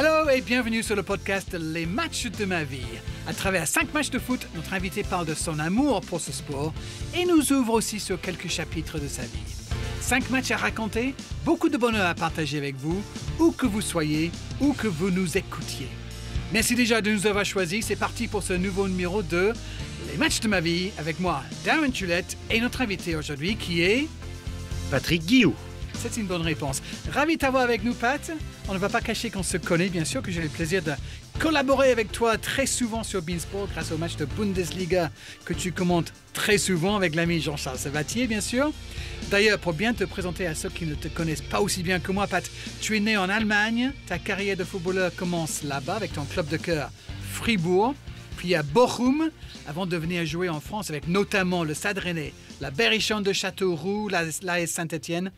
Hello et bienvenue sur le podcast Les matchs de ma vie. À travers cinq matchs de foot, notre invité parle de son amour pour ce sport et nous ouvre aussi sur quelques chapitres de sa vie. Cinq matchs à raconter, beaucoup de bonheur à partager avec vous, où que vous soyez, où que vous nous écoutiez. Merci déjà de nous avoir choisis. C'est parti pour ce nouveau numéro de Les matchs de ma vie avec moi, Darren Tulette, et notre invité aujourd'hui qui est. Patrick Guilloux. C'est une bonne réponse. Ravi de t'avoir avec nous, Pat. On ne va pas cacher qu'on se connaît, bien sûr, que j'ai le plaisir de collaborer avec toi très souvent sur Beansport grâce au match de Bundesliga que tu commentes très souvent avec l'ami Jean-Charles Savatier, bien sûr. D'ailleurs, pour bien te présenter à ceux qui ne te connaissent pas aussi bien que moi, Pat, tu es né en Allemagne. Ta carrière de footballeur commence là-bas avec ton club de cœur, Fribourg, puis à Bochum, avant de venir jouer en France avec notamment le Stade Rennais, la Berrichon de Châteauroux, la Saint-Étienne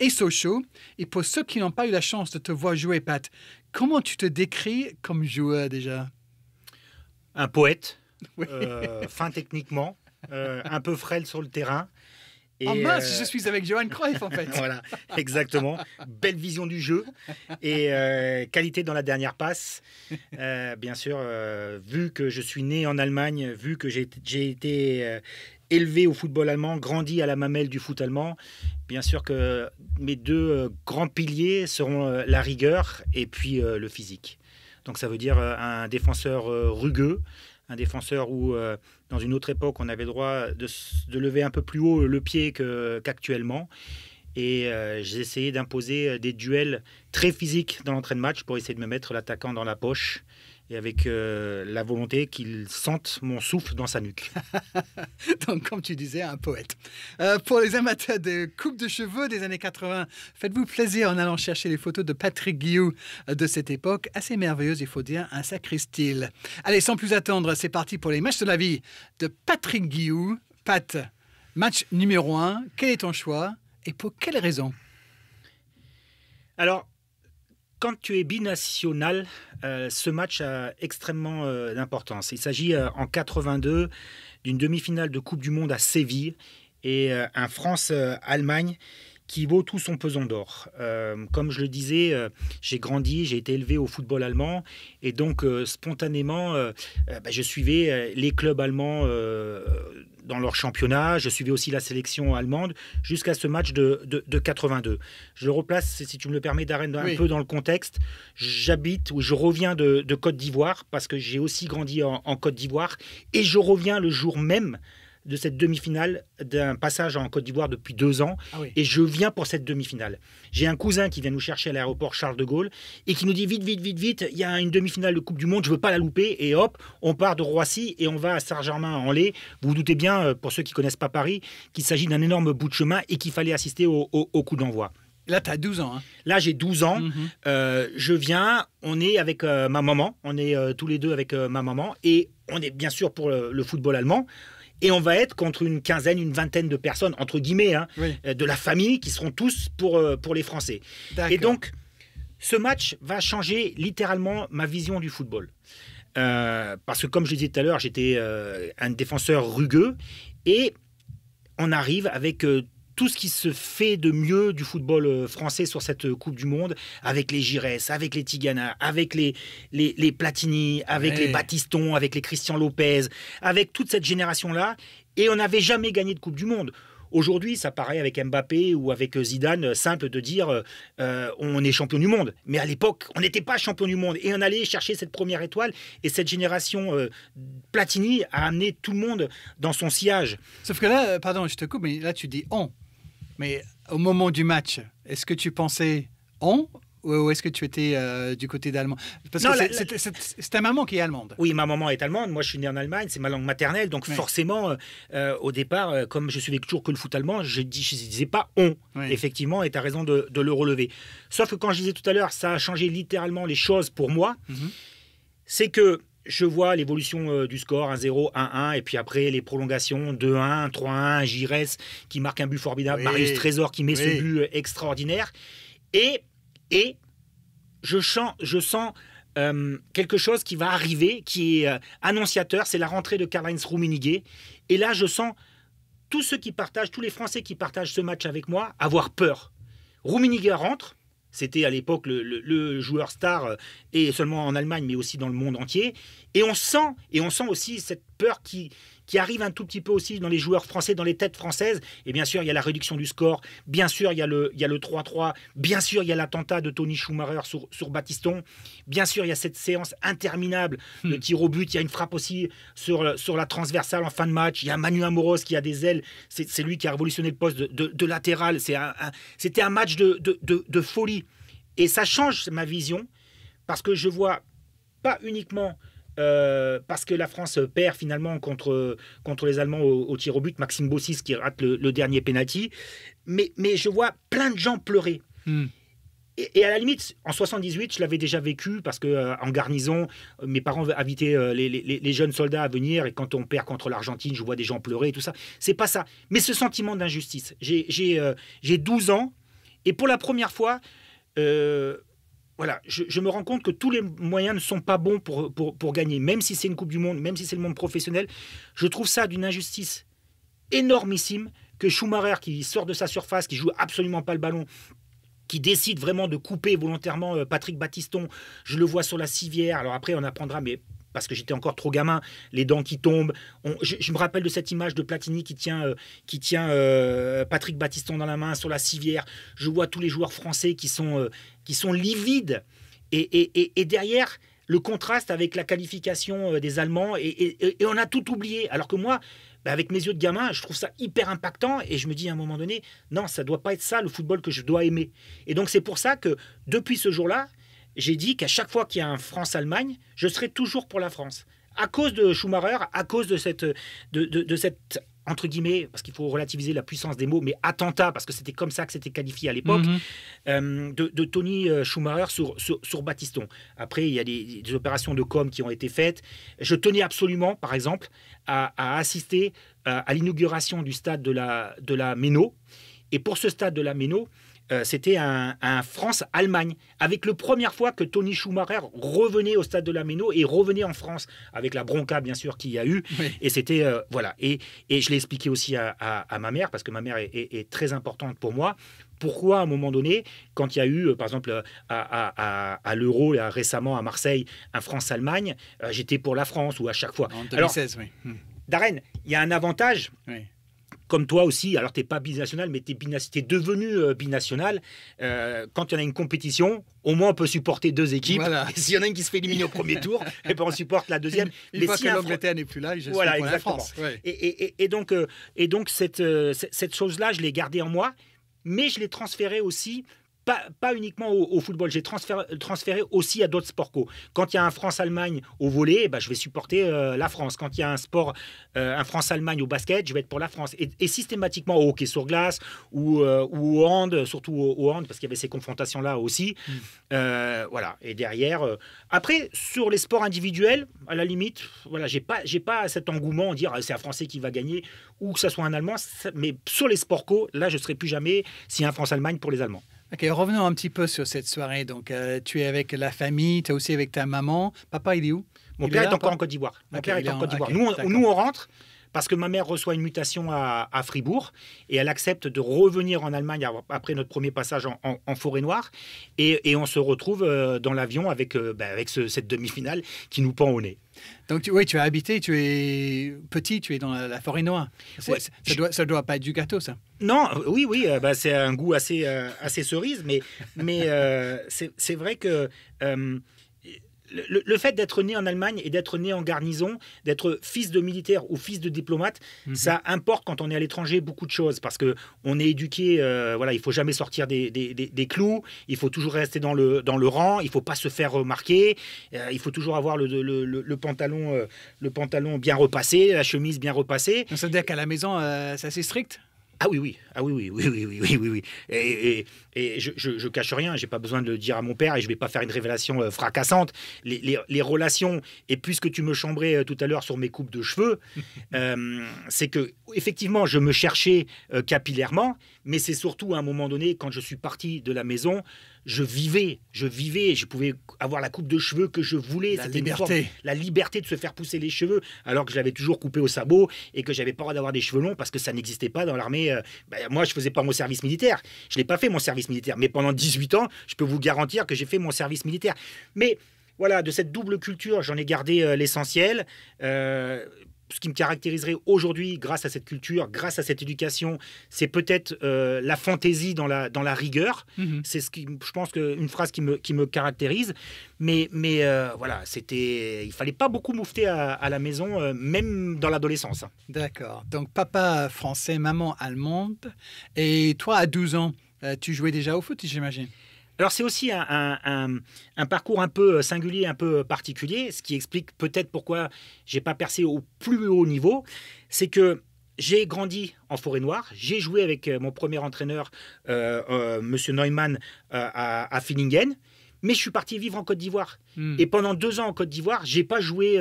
et sociaux. Et pour ceux qui n'ont pas eu la chance de te voir jouer, Pat, comment tu te décris comme joueur déjà Un poète, euh, fin techniquement, euh, un peu frêle sur le terrain. Oh et oh je euh, suis avec Johan Cruyff en fait. voilà, exactement. Belle vision du jeu et qualité dans la dernière passe. bien sûr, vu que je suis né en Allemagne, vu que j'ai été élevé au football allemand, grandi à la mamelle du foot allemand, Bien sûr que mes deux euh, grands piliers seront euh, la rigueur et puis euh, le physique. Donc ça veut dire un défenseur rugueux, un défenseur où, dans une autre époque, on avait le droit de, lever un peu plus haut le pied qu'actuellement. et j'ai essayé d'imposer des duels très physiques dans l'entraînement de match pour essayer de me mettre l'attaquant dans la poche et avec euh, la volonté qu'il sente mon souffle dans sa nuque. Donc, comme tu disais, un poète. Euh, pour les amateurs de coupe de cheveux des années 80, faites-vous plaisir en allant chercher les photos de Patrick Guillou de cette époque, assez merveilleuse, il faut dire, un sacré style. Allez, sans plus attendre, c'est parti pour les matchs de la vie de Patrick Guillou. Pat, match numéro 1, quel est ton choix et pour quelle raison Alors, quand tu es binational, euh, ce match a extrêmement euh, d'importance. Il s'agit euh, en 82 d'une demi-finale de Coupe du Monde à Séville et un France-Allemagne qui vaut tout son pesant d'or. Euh, comme je le disais, euh, j'ai grandi, j'ai été élevé au football allemand et donc euh, spontanément, bah, je suivais les clubs allemands dans leur championnat, je suivais aussi la sélection allemande jusqu'à ce match de, de, 82. Je replace, si tu me le permets, Darren, un peu dans le contexte. J'habite ou je reviens de, Côte d'Ivoire parce que j'ai aussi grandi en Côte d'Ivoire et je reviens le jour même de cette demi-finale d'un passage en Côte d'Ivoire depuis deux ans. Ah et je viens pour cette demi-finale. J'ai un cousin qui vient nous chercher à l'aéroport Charles de Gaulle et qui nous dit vite, vite, vite, vite, il y a une demi-finale de Coupe du Monde, je ne veux pas la louper. Et hop, on part de Roissy et on va à Saint-Germain-en-Laye. Vous vous doutez bien, euh, pour ceux qui connaissent pas Paris, qu'il s'agit d'un énorme bout de chemin et qu'il fallait assister au, coup d'envoi. Là, tu as 12 ans. Hein. Là, j'ai 12 ans. Mhm. Euh, je viens, on est avec euh, ma maman. On est tous les deux avec ma maman. Et on est bien sûr pour le football allemand et on va être contre une quinzaine, une vingtaine de personnes, entre guillemets, hein, euh, de la famille, qui seront tous pour, euh, pour les Français. Et donc, ce match va changer littéralement ma vision du football. Euh, parce que, comme je disais tout à l'heure, j'étais un défenseur rugueux, et on arrive avec tout ce qui se fait de mieux du football euh, français sur cette euh, Coupe du Monde, avec les Giresse, avec les Tigana, avec les, les, Platini, avec les Batistons, avec les Christian Lopez, avec toute cette génération-là. Et on n'avait jamais gagné de Coupe du Monde. Aujourd'hui, ça paraît avec Mbappé ou avec euh, Zidane simple de dire on est champion du monde. Mais à l'époque, on n'était pas champion du monde et on allait chercher cette première étoile. Et cette génération Platini a amené tout le monde dans son sillage. Sauf que là, pardon, je te coupe, mais là tu dis on. Mais au moment du match, est-ce que tu pensais on ou est-ce que tu étais euh, du côté d'allemand Parce que c'est ta maman qui est allemande. Oui, ma maman est allemande. Moi, je suis né en Allemagne, c'est ma langue maternelle. Donc, forcément, euh, euh, au départ, comme je suivais toujours que le foot allemand, je ne disais pas on, effectivement, et tu as raison de, le relever. Sauf que quand je disais tout à l'heure, ça a changé littéralement les choses pour moi. Mhm. C'est que je vois l'évolution euh, du score 1-0, 1-1, et puis après les prolongations 2-1, 3-1, Gires qui marque un but formidable, Marius Trésor qui met ce but euh, extraordinaire. Et, et je, sens, je sens euh, quelque chose qui va arriver, qui est annonciateur, c'est la rentrée de Karl-Heinz Rummenigge. Et là, je sens tous ceux qui partagent, tous les Français qui partagent ce match avec moi, avoir peur. Rummenigge rentre, c'était à l'époque le, joueur star, euh, et seulement en Allemagne, mais aussi dans le monde entier. Et on sent, et on sent aussi cette peur qui, qui arrive un tout petit peu aussi dans les joueurs français, dans les têtes françaises. Et bien sûr, il y a la réduction du score, bien sûr, il y a le 3-3, bien sûr, il y a l'attentat de Tony Schumacher sur, sur Batiston, bien sûr, il y a cette séance interminable de hmm. tir au but, il y a une frappe aussi sur, sur la transversale en fin de match, il y a Manu Amoros qui a des ailes, c'est lui qui a révolutionné le poste de, de, latéral, c'était un, un, match de, de folie. Et ça change ma vision, parce que je vois pas uniquement euh, parce que la France perd finalement contre, contre les Allemands au, tir au but. Maxime Bossis qui rate le, dernier penalty. Mais, mais je vois plein de gens pleurer. Hmm. Et, à la limite, en 78, je l'avais déjà vécu parce que euh, en garnison, mes parents invitaient euh, les, jeunes soldats à venir. Et quand on perd contre l'Argentine, je vois des gens pleurer et tout ça. C'est pas ça. Mais ce sentiment d'injustice. J'ai 12 ans et pour la première fois voilà, je, me rends compte que tous les moyens ne sont pas bons pour, pour, gagner, même si c'est une Coupe du Monde, même si c'est le monde professionnel. Je trouve ça d'une injustice énormissime que Schumacher, qui sort de sa surface, qui joue absolument pas le ballon, qui décide vraiment de couper volontairement euh, Patrick Battiston, je le vois sur la civière. Alors après, on apprendra, mais parce que j'étais encore trop gamin, les dents qui tombent. je, me rappelle de cette image de Platini qui tient, euh, qui tient euh, Patrick Battiston dans la main sur la civière. Je vois tous les joueurs français qui sont, euh, qui sont livides. Et, derrière, le contraste avec la qualification des Allemands. Et, on a tout oublié. Alors que moi, bah, avec mes yeux de gamin, je trouve ça hyper impactant. Et je me dis à un moment donné, non, ça doit pas être ça le football que je dois aimer. Et donc c'est pour ça que depuis ce jour-là, j'ai dit qu'à chaque fois qu'il y a un France-Allemagne, je serai toujours pour la France. À cause de Schumacher, à cause de cette, de, de, cette entre guillemets, parce qu'il faut relativiser la puissance des mots, mais attentat, parce que c'était comme ça que c'était qualifié à l'époque, mhm. euh, de, Tony euh, Schumacher sur, sur, Après, il y a des, opérations de com qui ont été faites. Je tenais absolument, par exemple, à, assister euh, à, l'inauguration du stade de la, de la Méno. Et pour ce stade de la Méno, euh, c'était un, France-Allemagne, avec la première fois que Tony Schumacher revenait au stade de la Méno et revenait en France, avec la bronca bien sûr qu'il y a eu. Et c'était, euh, voilà, et, je l'ai expliqué aussi à, ma mère, parce que ma mère est, très importante pour moi, pourquoi à un moment donné, quand il y a eu, euh, par exemple, à, l'Euro récemment à Marseille, un France-Allemagne, j'étais pour la France ou à chaque fois. En Alors, oui. Hmm. Darren, il y a un avantage comme toi aussi, alors tu n'es pas binational, mais tu es, devenu euh, binational. Euh, quand il y en a une compétition, au moins on peut supporter deux équipes. S'il y en a une qui se fait éliminer au premier tour, et eh ben on supporte la deuxième. Les que l'Angleterre n'est plus là, voilà, suis la France. Et, donc, euh, et donc euh, cette, cette chose-là, je l'ai gardée en moi, mais je l'ai transférée aussi pas, uniquement au, football, j'ai transféré, transféré, aussi à d'autres sports co. Quand il y a un France-Allemagne au volet, eh ben, je vais supporter euh, la France. Quand il y a un sport, euh, un France-Allemagne au basket, je vais être pour la France. Et, systématiquement au hockey sur glace ou, euh, ou au hand, surtout au, hand, parce qu'il y avait ces confrontations-là aussi. Hmm. voilà. Et derrière, après, sur les sports individuels, à la limite, voilà, j'ai pas, j'ai pas cet engouement, dire ah, c'est un Français qui va gagner ou que ça soit un Allemand, mais sur les sports co, là, je serai plus jamais si un France-Allemagne pour les Allemands. Ok, revenons un petit peu sur cette soirée. Donc, euh, tu es avec la famille, tu es aussi avec ta maman. Papa, il est où Mon père est, encore en Côte d'Ivoire. Mon père est, en Côte d'Ivoire. nous, nous, on rentre parce que ma mère reçoit une mutation à, Fribourg et elle accepte de revenir en Allemagne après notre premier passage en, forêt noire. Et, on se retrouve euh, dans l'avion avec, euh, bah, avec cette demi-finale qui nous pend au nez. Donc oui, tu as habité, tu es petit, tu es dans la, forêt noire. ça, ne doit, pas être du gâteau, ça. Non, oui, oui, euh, bah, c'est un goût assez, assez cerise, mais, mais c'est vrai que le, fait d'être né en Allemagne et d'être né en garnison, d'être fils de militaire ou fils de diplomate, mhm. ça importe quand on est à l'étranger beaucoup de choses parce que on est éduqué. Euh, voilà, il faut jamais sortir des, clous. Il faut toujours rester dans le dans le rang. Il faut pas se faire remarquer. Euh, il faut toujours avoir le, pantalon euh, le pantalon bien repassé, la chemise bien repassée. ça veut dire qu'à la maison, c'est assez strict. Ah oui, oui, ah oui, oui, oui, oui, oui, oui, oui, oui. Et, je, je, cache rien, j'ai pas besoin de le dire à mon père et je vais pas faire une révélation euh, fracassante. Les, relations, et puisque tu me chambrais euh, tout à l'heure sur mes coupes de cheveux, euh, c'est que effectivement, je me cherchais capillairement, mais c'est surtout à un moment donné, quand je suis parti de la maison, je vivais, je vivais, je pouvais avoir la coupe de cheveux que je voulais. La liberté. de se faire pousser les cheveux, alors que j'avais toujours coupé au sabot et que j'avais pas droit d'avoir des cheveux longs parce que ça n'existait pas dans l'armée. Euh, bah, moi, je faisais pas mon service militaire. Je n'ai pas fait mon service militaire, mais pendant 18 ans, je peux vous garantir que j'ai fait mon service militaire. Mais voilà, de cette double culture, j'en ai gardé euh, l'essentiel. Euh, ce qui me caractériserait aujourd'hui grâce à cette culture, grâce à cette éducation, c'est peut-être euh, la fantaisie dans la, rigueur. Mhm. C'est ce qui, je pense, que une phrase qui me, caractérise. Mais, euh, voilà, c'était, il fallait pas beaucoup moufter à, la maison, euh, même dans l'adolescence. Hein. D'accord. Donc papa français, maman allemande. Et toi, à 12 ans, tu jouais déjà au foot, j'imagine alors c'est aussi un, parcours un peu euh, singulier, un peu euh, particulier, ce qui explique peut-être pourquoi j'ai pas percé au plus haut niveau, c'est que j'ai grandi en forêt noire, j'ai joué avec euh, mon premier entraîneur, euh, Monsieur Neumann, à, à mais je suis parti vivre en Côte d'Ivoire. Hmm. Et pendant deux ans en Côte d'Ivoire, j'ai pas joué,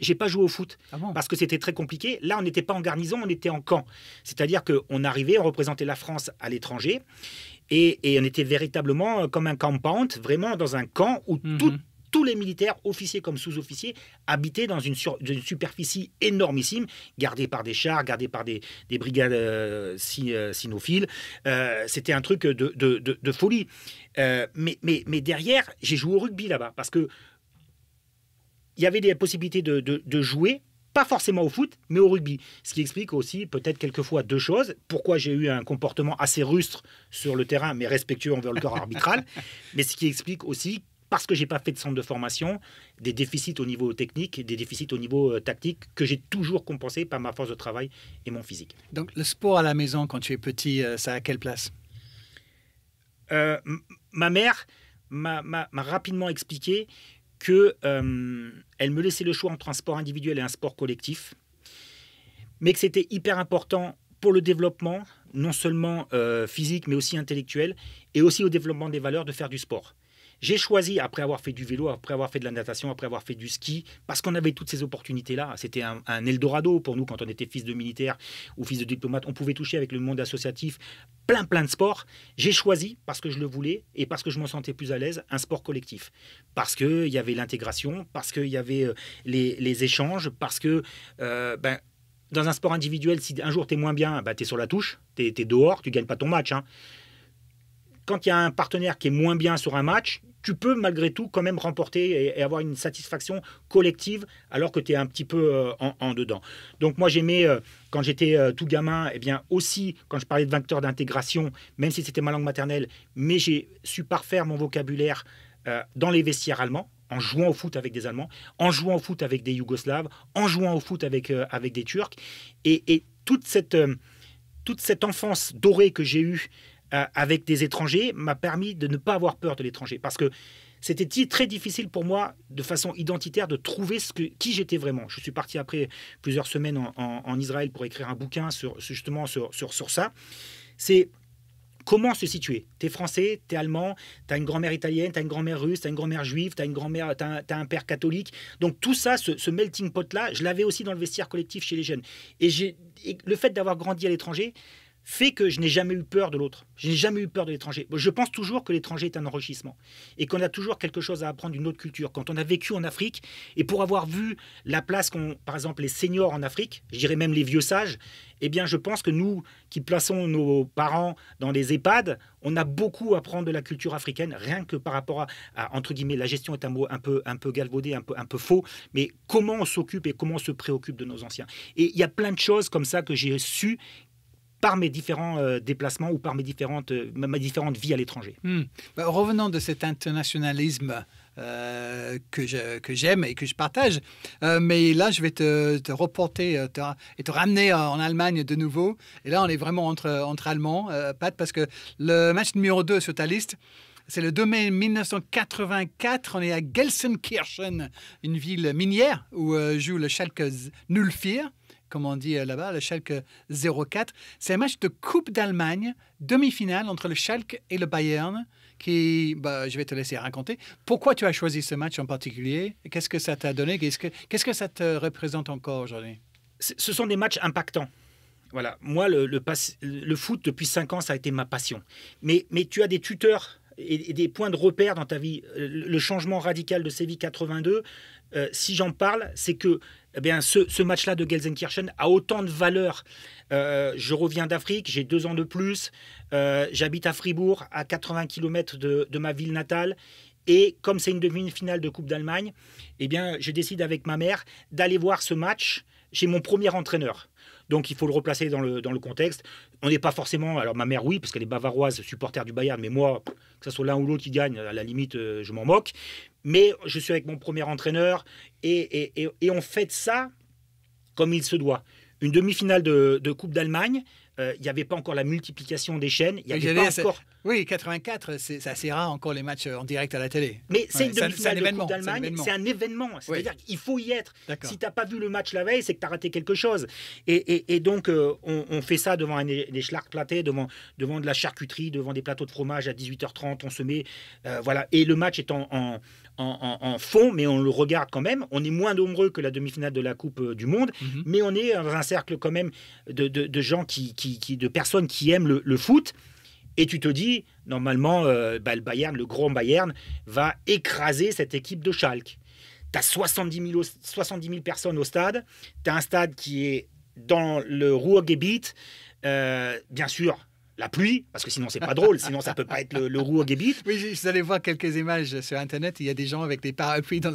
j'ai pas joué au foot ah parce que c'était très compliqué. Là, on n'était pas en garnison, on était en camp. C'est-à-dire qu'on arrivait, on représentait la France à l'étranger, et, on était véritablement euh, comme un campante, vraiment dans un camp où mhm. tous les militaires, officiers comme sous-officiers, habitaient dans une, superficie énormissime, gardée par des chars, gardée par des, brigades euh, euh, sinophiles. C'était un truc de, folie. mais, mais, derrière, j'ai joué au rugby là-bas, parce que il y avait des possibilités de, jouer pas forcément au foot, mais au rugby. Ce qui explique aussi peut-être quelquefois deux choses. Pourquoi j'ai eu un comportement assez rustre sur le terrain, mais respectueux envers le corps arbitral. mais ce qui explique aussi parce que j'ai pas fait de centre de formation, des déficits au niveau technique, des déficits au niveau euh, tactique que j'ai toujours compensé par ma force de travail et mon physique. Donc le sport à la maison quand tu es petit, euh, ça a quelle place euh, Ma mère m'a rapidement expliqué que euh, me laissait le choix entre un sport individuel et un sport collectif, mais que c'était hyper important pour le développement, non seulement euh, physique, mais aussi intellectuel, et aussi au développement des valeurs de faire du sport. J'ai choisi, après avoir fait du vélo, après avoir fait de la natation, après avoir fait du ski, parce qu'on avait toutes ces opportunités-là. C'était un, Eldorado pour nous quand on était fils de militaire ou fils de diplomate. On pouvait toucher avec le monde associatif plein, plein de sports. J'ai choisi, parce que je le voulais et parce que je m'en sentais plus à l'aise, un sport collectif. Parce qu'il y avait l'intégration, parce qu'il y avait euh, les, échanges, parce que... Euh, ben, dans un sport individuel, si un jour tu es moins bien, bah ben, tu es sur la touche, tu es, dehors, tu gagnes pas ton match. Hein. quand il y a un partenaire qui est moins bien sur un match, tu peux malgré tout quand même remporter et, avoir une satisfaction collective alors que tu es un petit peu euh, en, dedans. Donc moi j'aimais euh, quand j'étais euh, tout gamin, et eh bien aussi quand je parlais de vecteur d'intégration, même si c'était ma langue maternelle, mais j'ai su parfaire mon vocabulaire dans les vestiaires allemands en jouant au foot avec des Allemands, en jouant au foot avec des Yougoslaves, en jouant au foot avec, avec des Turcs. Et, toute, cette, toute cette enfance dorée que j'ai eue euh, avec des étrangers m'a permis de ne pas avoir peur de l'étranger. Parce que c'était très difficile pour moi, de façon identitaire, de trouver ce que, qui j'étais vraiment. Je suis parti après plusieurs semaines en, Israël pour écrire un bouquin sur, justement sur, sur, ça. C'est comment se situer. es français, tu es allemand, tu as une grand-mère italienne, as une grand-mère russe, as une grand-mère juive, t'as une grand-mère, un, père catholique. Donc tout ça, ce, melting pot là, je l'avais aussi dans le vestiaire collectif chez les jeunes. Et, et le fait d'avoir grandi à l'étranger, fait que je n'ai jamais eu peur de l'autre. Je n'ai jamais eu peur de l'étranger. Je pense toujours que l'étranger est un enrichissement et qu'on a toujours quelque chose à apprendre d'une autre culture. Quand on a vécu en Afrique et pour avoir vu la place qu'ont, par exemple, les seniors en Afrique, je dirais même les vieux sages, eh bien, je pense que nous qui plaçons nos parents dans les EHPAD, on a beaucoup à apprendre de la culture africaine, rien que par rapport à, entre guillemets, la gestion est un mot un peu, un peu galvaudé, un peu, un peu faux, mais comment on s'occupe et comment on se préoccupe de nos anciens. Et il y a plein de choses comme ça que j'ai su par mes différents euh, déplacements ou par mes différentes, euh, ma différentes vies à l'étranger. Revenant hmm. bah, revenons de cet internationalisme euh, que j'aime et que je partage. mais là, je vais te, reporter et te ramener en Allemagne de nouveau. Et là, on est vraiment entre, entre Allemands, Pat, parce que le match numéro 2 sur ta liste, c'est le 2 mai 1984. On est à Gelsenkirchen, une ville minière où joue le Schalke 04 comme on dit euh, là-bas, le Schalke 04. C'est un match de Coupe d'Allemagne, demi-finale entre le Schalke et le Bayern, qui, bah, je vais te laisser raconter. Pourquoi tu as choisi ce match en particulier Qu'est-ce que ça t'a donné Qu'est-ce que, qu'est-ce que ça te représente encore aujourd'hui Ce sont des matchs impactants. Voilà, moi, le, le, foot, depuis cinq ans, ça a été ma passion. Mais, mais tu as des tuteurs et, des points de repère dans ta vie. Euh, le changement radical de Séville 82, euh, si j'en parle, c'est que eh bien, ce, match-là de Gelsenkirchen a autant de valeur. Euh, je reviens d'Afrique, j'ai deux ans de plus, euh, j'habite à Fribourg, à 80 km de, ma ville natale. Et comme c'est une demi-finale de Coupe d'Allemagne, eh bien, je décide avec ma mère d'aller voir ce match chez mon premier entraîneur. Donc il faut le replacer dans le, contexte. On n'est pas forcément. Alors ma mère, oui, parce qu'elle est bavaroise, supporter du Bayern, mais moi, que ce soit l'un ou l'autre qui gagne, à la limite, je m'en moque. Mais je suis avec mon premier entraîneur et, et, on fait ça comme il se doit. Une demi-finale de, Coupe d'Allemagne, euh, il n'y avait pas encore la multiplication des chaînes. Il n'y avait pas encore. Oui, 84, c'est assez rare encore les matchs euh, en direct à la télé. Mais c'est une demi d'Allemagne, c'est un événement. C'est-à-dire faut y être. Si tu n'as pas vu le match la veille, c'est que tu as raté quelque chose. Et, donc, euh, on, fait ça devant des des platés, devant, devant de la charcuterie, devant des plateaux de fromage à 18h30. On se met. Euh, voilà. Et le match est en, en en, fond, mais on le regarde quand même. On est moins nombreux que la demi-finale de la Coupe du Monde, mhm. mais on est dans un cercle quand même de, de, gens qui, qui, de personnes qui aiment le, le foot. Et tu te dis, normalement, euh, bah, le Bayern, le grand Bayern, va écraser cette équipe de Schalke. Tu as 70 000, personnes au stade. Tu as un stade qui est dans le Ruhrgebiet. Euh, bien sûr, la pluie, parce que sinon c'est pas drôle, sinon ça peut pas être le, roux au Oui, je, voir quelques images sur Internet, il y a des gens avec des parapluies dans,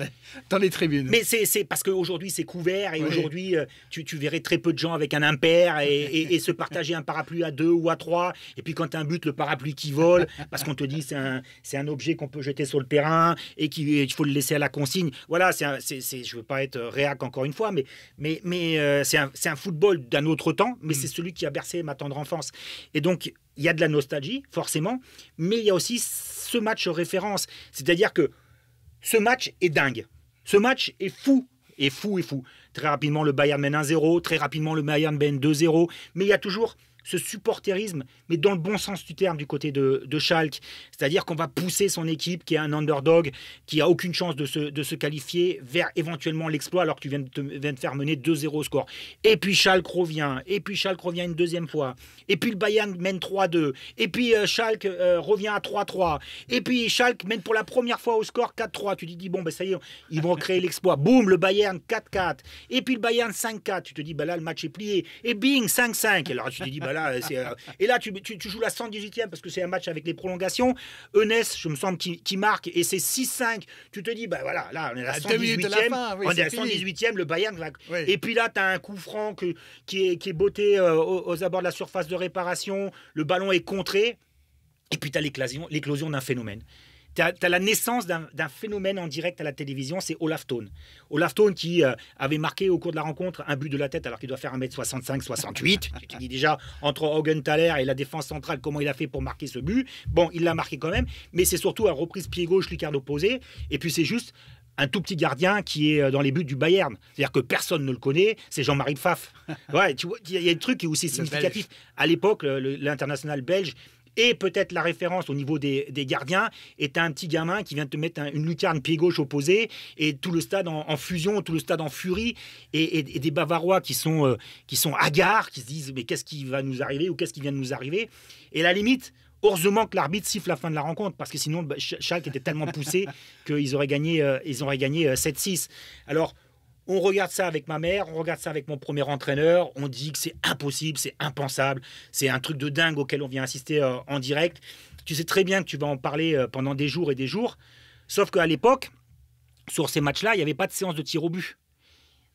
dans les tribunes. Mais c'est parce qu'aujourd'hui c'est couvert et aujourd'hui euh, tu, tu, verrais très peu de gens avec un impair et, et, se partager un parapluie à deux ou à trois. Et puis quand tu as un but, le parapluie qui vole, parce qu'on te dit c'est un, un objet qu'on peut jeter sur le terrain et qu'il faut le laisser à la consigne. Voilà, c'est je veux pas être réac encore une fois, mais, mais, mais euh, c'est un, football d'un autre temps, mais mm. c'est celui qui a bercé ma tendre enfance. Et donc il y a de la nostalgie, forcément, mais il y a aussi ce match référence. C'est-à-dire que ce match est dingue. Ce match est fou. Et fou et fou. Très rapidement, le Bayern mène 1-0. Très rapidement, le Bayern mène 2-0. Mais il y a toujours ce supporterisme, mais dans le bon sens du terme du côté de, de Schalke. C'est-à-dire qu'on va pousser son équipe, qui est un underdog, qui a aucune chance de se, de se qualifier, vers éventuellement l'exploit, alors que tu viens de, te, faire mener 2-0 au score. Et puis Schalke revient, et puis Schalke revient une deuxième fois, et puis le Bayern mène 3-2, et puis euh, Schalke euh, revient à 3-3, et puis Schalke mène pour la première fois au score 4-3. Tu te dis, bon, ben ça y est, ils vont créer l'exploit. Boum, le Bayern 4-4, et puis le Bayern 5-4. Tu te dis, ben là, le match est plié, et bing, 5-5. Alors tu te dis, ben euh, et là, tu, tu, joues la 118e parce que c'est un match avec les prolongations. Enes, je me semble, qui, marque et c'est 6-5. Tu te dis, bah voilà, là, on est à la 118e. on est, à 118e, le Bayern Et puis là, tu as un coup franc qui, est, botté euh, aux, aux abords de la surface de réparation. Le ballon est contré. Et puis tu as l'éclosion d'un phénomène tu as, la naissance d'un phénomène en direct à la télévision, c'est Olaf Tone. Olaf Tone qui euh, avait marqué au cours de la rencontre un but de la tête alors qu'il doit faire 1m65, 68. tu te dis déjà, entre Hogenthaler et la défense centrale, comment il a fait pour marquer ce but Bon, il l'a marqué quand même, mais c'est surtout à reprise pied gauche, lucarne posé. Et puis c'est juste un tout petit gardien qui est euh, dans les buts du Bayern. C'est-à-dire que personne ne le connaît, c'est Jean-Marie Pfaff. Ouais, tu vois, il y a un truc qui est aussi significatif. À l'époque, l'international belge et peut-être la référence au niveau des, gardiens, est un petit gamin qui vient te mettre une lucarne pied gauche opposé, et tout le stade en, fusion, tout le stade en furie, et, des Bavarois qui sont, euh, qui sont hagards, qui se disent mais qu'est-ce qui va nous arriver ou qu'est-ce qui vient de nous arriver. Et la limite, Heureusement que l'arbitre siffle la fin de la rencontre, parce que sinon, bah, Schalke était tellement poussé qu'ils auraient gagné, euh, ils auraient gagné 7-6. Euh, Alors, on regarde ça avec ma mère, on regarde ça avec mon premier entraîneur, on dit que c'est impossible, c'est impensable, c'est un truc de dingue auquel on vient assister euh, en direct. Tu sais très bien que tu vas en parler euh, pendant des jours et des jours, sauf qu'à l'époque, sur ces matchs-là, il n'y avait pas de séance de tir au but.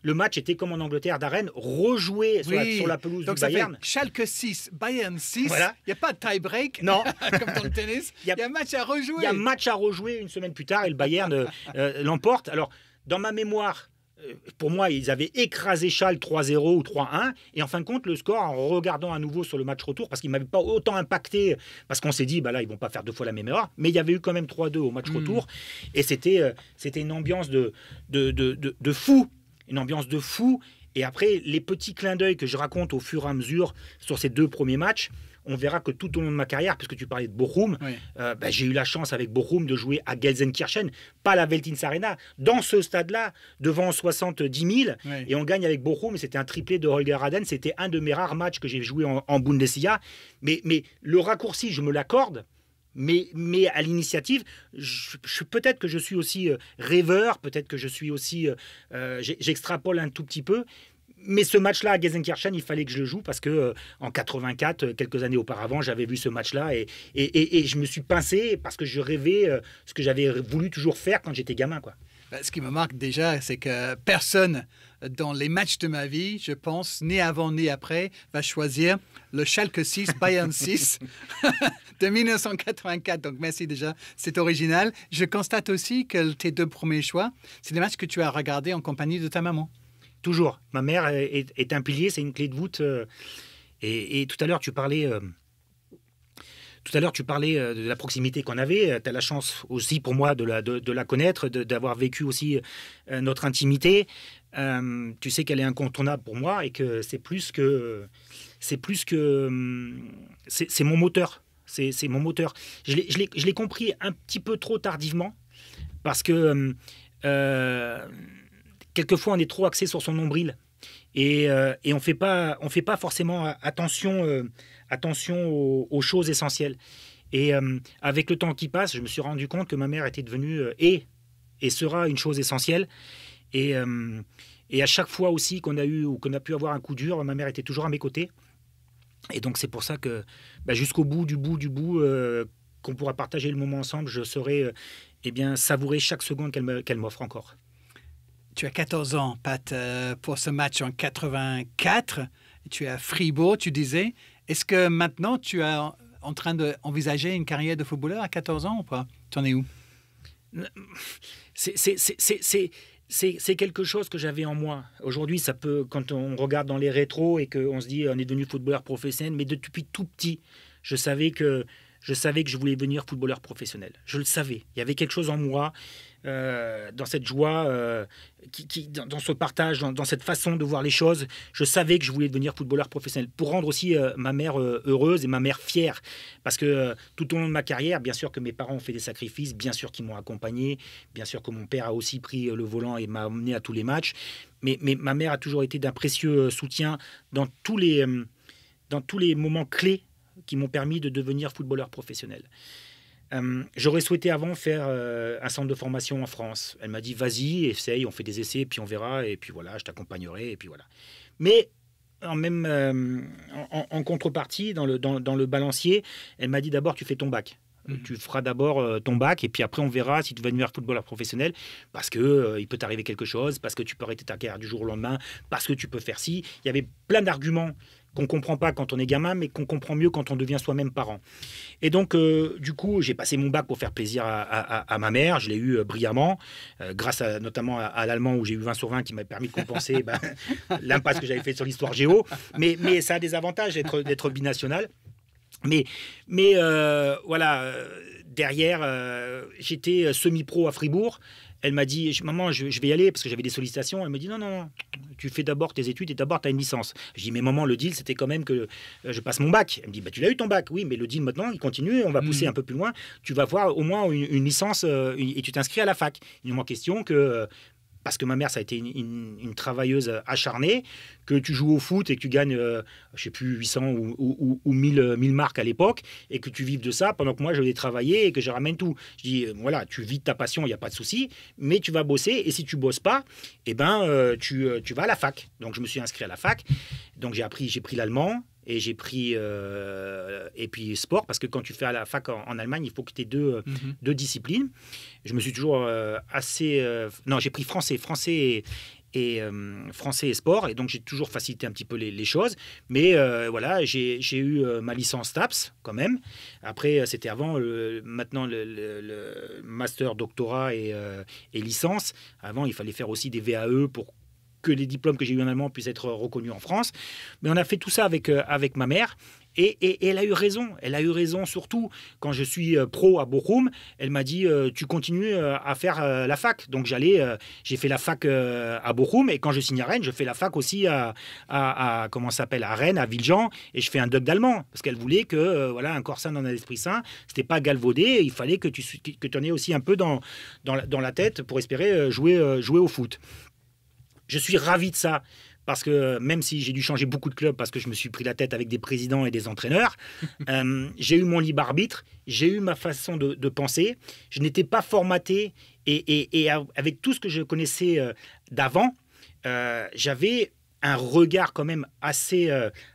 Le match était comme en Angleterre d'arène, rejoué sur, la, pelouse Donc Bayern. Fait Schalke 6, Bayern 6. Il a pas de tie-break. Non. comme dans le tennis. Il y, a match à rejouer. Il y a match à rejouer une semaine plus tard et le Bayern euh, l'emporte. Alors, dans ma mémoire, euh, pour moi, ils avaient écrasé Charles 3-0 ou 3-1. Et en fin de compte, le score, en regardant à nouveau sur le match retour, parce qu'il ne m'avait pas autant impacté, parce qu'on s'est dit, bah là, ils vont pas faire deux fois la même erreur. Mais il y avait eu quand même 3-2 au match hmm. retour. Et c'était, euh, une ambiance de, de, de fou. Une ambiance de fou. Et après, les petits clins d'œil que je raconte au fur et à mesure sur ces deux premiers matchs, on verra que tout au long de ma carrière, puisque tu parlais de Bochum, euh, bah, j'ai eu la chance avec Bochum de jouer à Gelsenkirchen, pas la Veltins Arena, dans ce stade-là, devant 70 000. Et on gagne avec Bochum. C'était un triplé de Holger Aden, C'était un de mes rares matchs que j'ai joué en, Bundesliga. Mais, le raccourci, je me l'accorde. Mais, à l'initiative, je, peut-être que je suis aussi euh, rêveur, peut-être que je suis aussi, euh, j'extrapole un tout petit peu, mais ce match-là à Gelsenkirchen, il fallait que je le joue parce que euh, en 84, euh, quelques années auparavant, j'avais vu ce match-là et, et, je me suis pincé parce que je rêvais euh, ce que j'avais voulu toujours faire quand j'étais gamin. Quoi. Bah, ce qui me marque déjà, c'est que personne dans les matchs de ma vie, je pense, ni avant ni après, va choisir le Schalke 6, Bayern 6 de 1984. Donc merci déjà, c'est original. Je constate aussi que tes deux premiers choix, c'est des matchs que tu as regardés en compagnie de ta maman. Toujours. Ma mère est, un pilier, c'est une clé de voûte. Euh, et, tout à l'heure, tu parlais. Euh, tout à l'heure, tu parlais euh, de la proximité qu'on avait. Tu as la chance aussi pour moi de la, de, la connaître, d'avoir vécu aussi notre intimité. tu sais qu'elle est incontournable pour moi et que c'est plus que. C'est plus que. C'est mon moteur. C'est mon moteur. Je l'ai compris un petit peu trop tardivement parce que quelquefois on est trop axé sur son nombril et, euh, et on ne fait pas forcément attention, euh, attention aux, choses essentielles. Et euh, avec le temps qui passe, je me suis rendu compte que ma mère était devenue et, et sera une chose essentielle. Et, et à chaque fois aussi qu'on a eu ou qu'on a pu avoir un coup dur, ma mère était toujours à mes côtés. Et donc c'est pour ça que bah, jusqu'au bout du bout du bout qu'on pourra partager le moment ensemble, je serai eh bien savourer chaque seconde qu'elle m'offre encore. Tu as 14 ans, Pat, euh, pour ce match en 84. Tu es à Fribourg, tu disais. Est-ce que maintenant tu es en train d'envisager une carrière de footballeur à 14 ans ou pas Tu en es où c'est quelque chose que j'avais en moi. Aujourd'hui, ça peut, quand on regarde dans les rétros et qu'on se dit on est devenu footballeur professionnel, mais depuis tout petit, je savais que je savais que je voulais devenir footballeur professionnel. Je le savais. Il y avait quelque chose en moi. Euh, dans cette joie, euh, qui, dans, ce partage, dans, cette façon de voir les choses. Je savais que je voulais devenir footballeur professionnel pour rendre aussi euh, ma mère heureuse et ma mère fière. Parce que tout au long de ma carrière, bien sûr que mes parents ont fait des sacrifices, bien sûr qu'ils m'ont accompagné, bien sûr que mon père a aussi pris le volant et m'a amené à tous les matchs. Mais, ma mère a toujours été d'un précieux soutien dans tous les, dans tous les moments clés qui m'ont permis de devenir footballeur professionnel. Euh, j'aurais souhaité avant faire euh, un centre de formation en France. Elle m'a dit vas-y, essaye, on fait des essais, puis on verra, et puis voilà, je t'accompagnerai, et puis voilà. Mais en même euh, en, contrepartie, dans le, dans, le balancier, elle m'a dit d'abord tu fais ton bac. Mhm. Tu feras d'abord ton bac et puis après on verra si tu vas devenir footballeur professionnel parce que il peut t'arriver quelque chose, parce que tu peux arrêter ta carrière du jour au lendemain, parce que tu peux faire ci. Il y avait plein d'arguments qu'on comprend pas quand on est gamin, mais qu'on comprend mieux quand on devient soi-même parent. Et donc, euh, du coup, j'ai passé mon bac pour faire plaisir à, ma mère. Je l'ai eu euh, brillamment, euh, grâce à, notamment à, l'allemand où j'ai eu 20 sur 20 qui m'a permis de compenser bah, l'impasse que j'avais fait sur l'histoire géo. Mais, mais ça a des avantages d'être binational. Mais, mais voilà, derrière, euh, j'étais euh, semi-pro à Fribourg. Elle m'a dit Maman, je, vais y aller parce que j'avais des sollicitations. Elle me dit Non, non, tu fais d'abord tes études et d'abord tu as une licence. Je dis Mais maman, le deal, c'était quand même que euh, je passe mon bac. Elle me dit bah, Tu l'as eu ton bac, oui, mais le deal maintenant, il continue, on va pousser hmm. un peu plus loin. Tu vas voir au moins une, licence et tu t'inscris à la fac. Il est en question que parce que ma mère, ça a été une, travailleuse acharnée, que tu joues au foot et que tu gagnes, euh, je sais plus, 800 ou, 1000, euh, marques à l'époque, et que tu vives de ça pendant que moi, je vais travailler et que je ramène tout. Je dis, euh, voilà, tu vis ta passion, il n'y a pas de souci, mais tu vas bosser, et si tu bosses pas, eh ben, tu, tu vas à la fac. Donc, je me suis inscrit à la fac, donc j'ai appris, j'ai pris l'allemand, et j'ai pris euh, et puis sport parce que quand tu fais à la fac en, Allemagne, il faut que tu aies deux, mhm. deux, disciplines. Je me suis toujours euh, assez euh, non, j'ai pris français, français et, français et sport et donc j'ai toujours facilité un petit peu les, choses mais voilà j'ai eu ma licence TAPS quand même après c'était avant le, maintenant le, le, master doctorat et, et licence avant il fallait faire aussi des VAE pour que les diplômes que j'ai eu en allemand puissent être reconnus en France. Mais on a fait tout ça avec, euh, avec ma mère. Et, elle a eu raison. Elle a eu raison, surtout quand je suis euh, pro à Bochum. Elle m'a dit euh, Tu continues à faire la fac. Donc, j'allais, j'ai fait la fac à Bochum. Et quand je signe à Rennes, je fais la fac aussi à, comment s'appelle, à Rennes, à Villejean. Et je fais un doc d'allemand. Parce qu'elle voulait que, voilà, un corps sain dans un esprit sain, c'était pas galvaudé. Il fallait que tu que en aies aussi un peu dans, dans, la, dans la tête pour espérer jouer, jouer au foot je suis ravi de ça parce que euh, même si j'ai dû changer beaucoup de clubs parce que je me suis pris la tête avec des présidents et des entraîneurs, euh, j'ai eu mon libre arbitre, j'ai eu ma façon de, penser. Je n'étais pas formaté et, avec tout ce que je connaissais euh, d'avant, j'avais un regard quand même assez,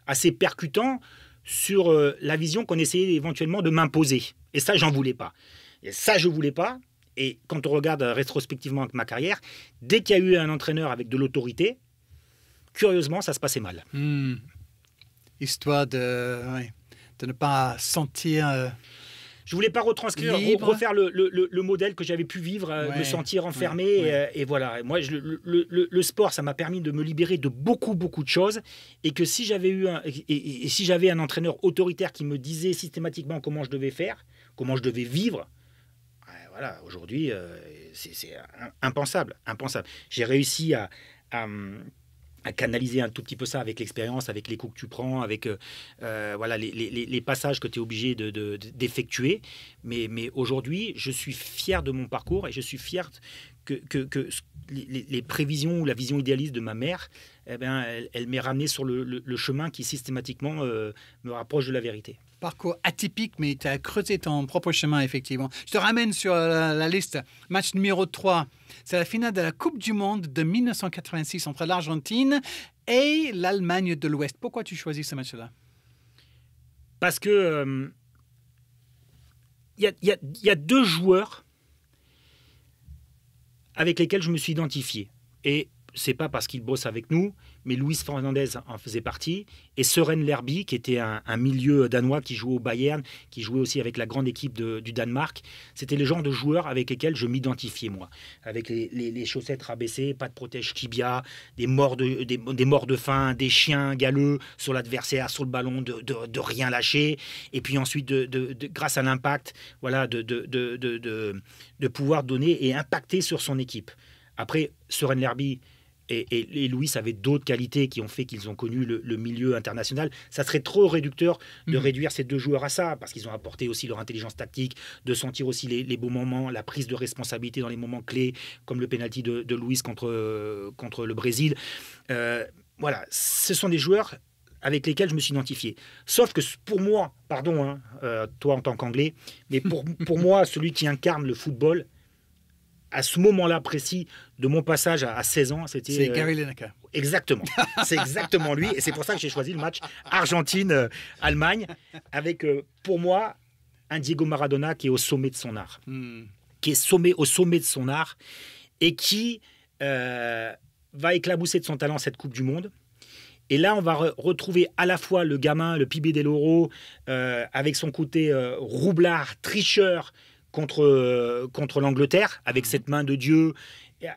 assez percutant sur la vision qu'on essayait éventuellement de m'imposer. Et ça, j'en voulais pas. Et ça, je voulais pas. Et quand on regarde rétrospectivement ma carrière, dès qu'il y a eu un entraîneur avec de l'autorité, curieusement, ça se passait mal. Hmm. Histoire de, de, ne pas sentir. Euh, je voulais pas retranscrire, refaire le, modèle que j'avais pu vivre, euh, me sentir enfermé. Euh, et, voilà, moi, le, sport, ça m'a permis de me libérer de beaucoup, beaucoup de choses. Et que si j'avais eu un, et si j'avais un entraîneur autoritaire qui me disait systématiquement comment je devais faire, comment je devais vivre, voilà, aujourd'hui, euh, c'est impensable, impensable. J'ai réussi à, à, canaliser un tout petit peu ça avec l'expérience, avec les coups que tu prends, avec euh, euh, voilà les, passages que tu es obligé d'effectuer. De, mais, mais aujourd'hui, je suis fier de mon parcours et je suis fier que, que, les, prévisions ou la vision idéaliste de ma mère, eh ben, elle, m'est ramenée sur le, chemin qui systématiquement me rapproche de la vérité parcours atypique, mais tu as creusé ton propre chemin, effectivement. Je te ramène sur euh, la, liste. Match numéro 3, c'est la finale de la Coupe du Monde de 1986 entre l'Argentine et l'Allemagne de l'Ouest. Pourquoi tu choisis ce match-là Parce que il euh, y, y, a deux joueurs avec lesquels je me suis identifié. Et c'est pas parce qu'ils bossent avec nous, mais Luis Fernandez en faisait partie, et Søren Lerby, qui était un, milieu danois qui jouait au Bayern, qui jouait aussi avec la grande équipe du Danemark. C'était le genre de joueurs avec lesquels je m'identifiais, moi. Avec les, chaussettes rabaissées, pas de protège tibia, des morts de, des, morts de faim, des chiens galeux sur l'adversaire, sur le ballon, de, rien lâcher. Et puis ensuite, grâce à l'impact, voilà, de, de pouvoir donner et impacter sur son équipe. Après, Søren Lerby et, Louis avait d'autres qualités qui ont fait qu'ils ont connu le, milieu international. Ça serait trop réducteur de mhm. réduire ces deux joueurs à ça, parce qu'ils ont apporté aussi leur intelligence tactique, de sentir aussi les, beaux moments, la prise de responsabilité dans les moments clés, comme le penalty de, Louis contre, contre le Brésil. Euh, voilà, ce sont des joueurs avec lesquels je me suis identifié. Sauf que pour moi, pardon, hein, euh, toi en tant qu'anglais, mais pour, pour moi, celui qui incarne le football, à ce moment-là précis de mon passage à, 16 ans, c'était. C'est euh, Gary Lineker. Exactement. C'est exactement lui. Et c'est pour ça que j'ai choisi le match Argentine-Allemagne, euh, avec, euh, pour moi, un Diego Maradona qui est au sommet de son art. Hmm. Qui est sommet, au sommet de son art et qui va éclabousser de son talent cette Coupe du Monde. Et là, on va retrouver à la fois le gamin, le Pibé des avec son côté roublard, tricheur, contre, contre l'Angleterre, avec mhm. cette main de Dieu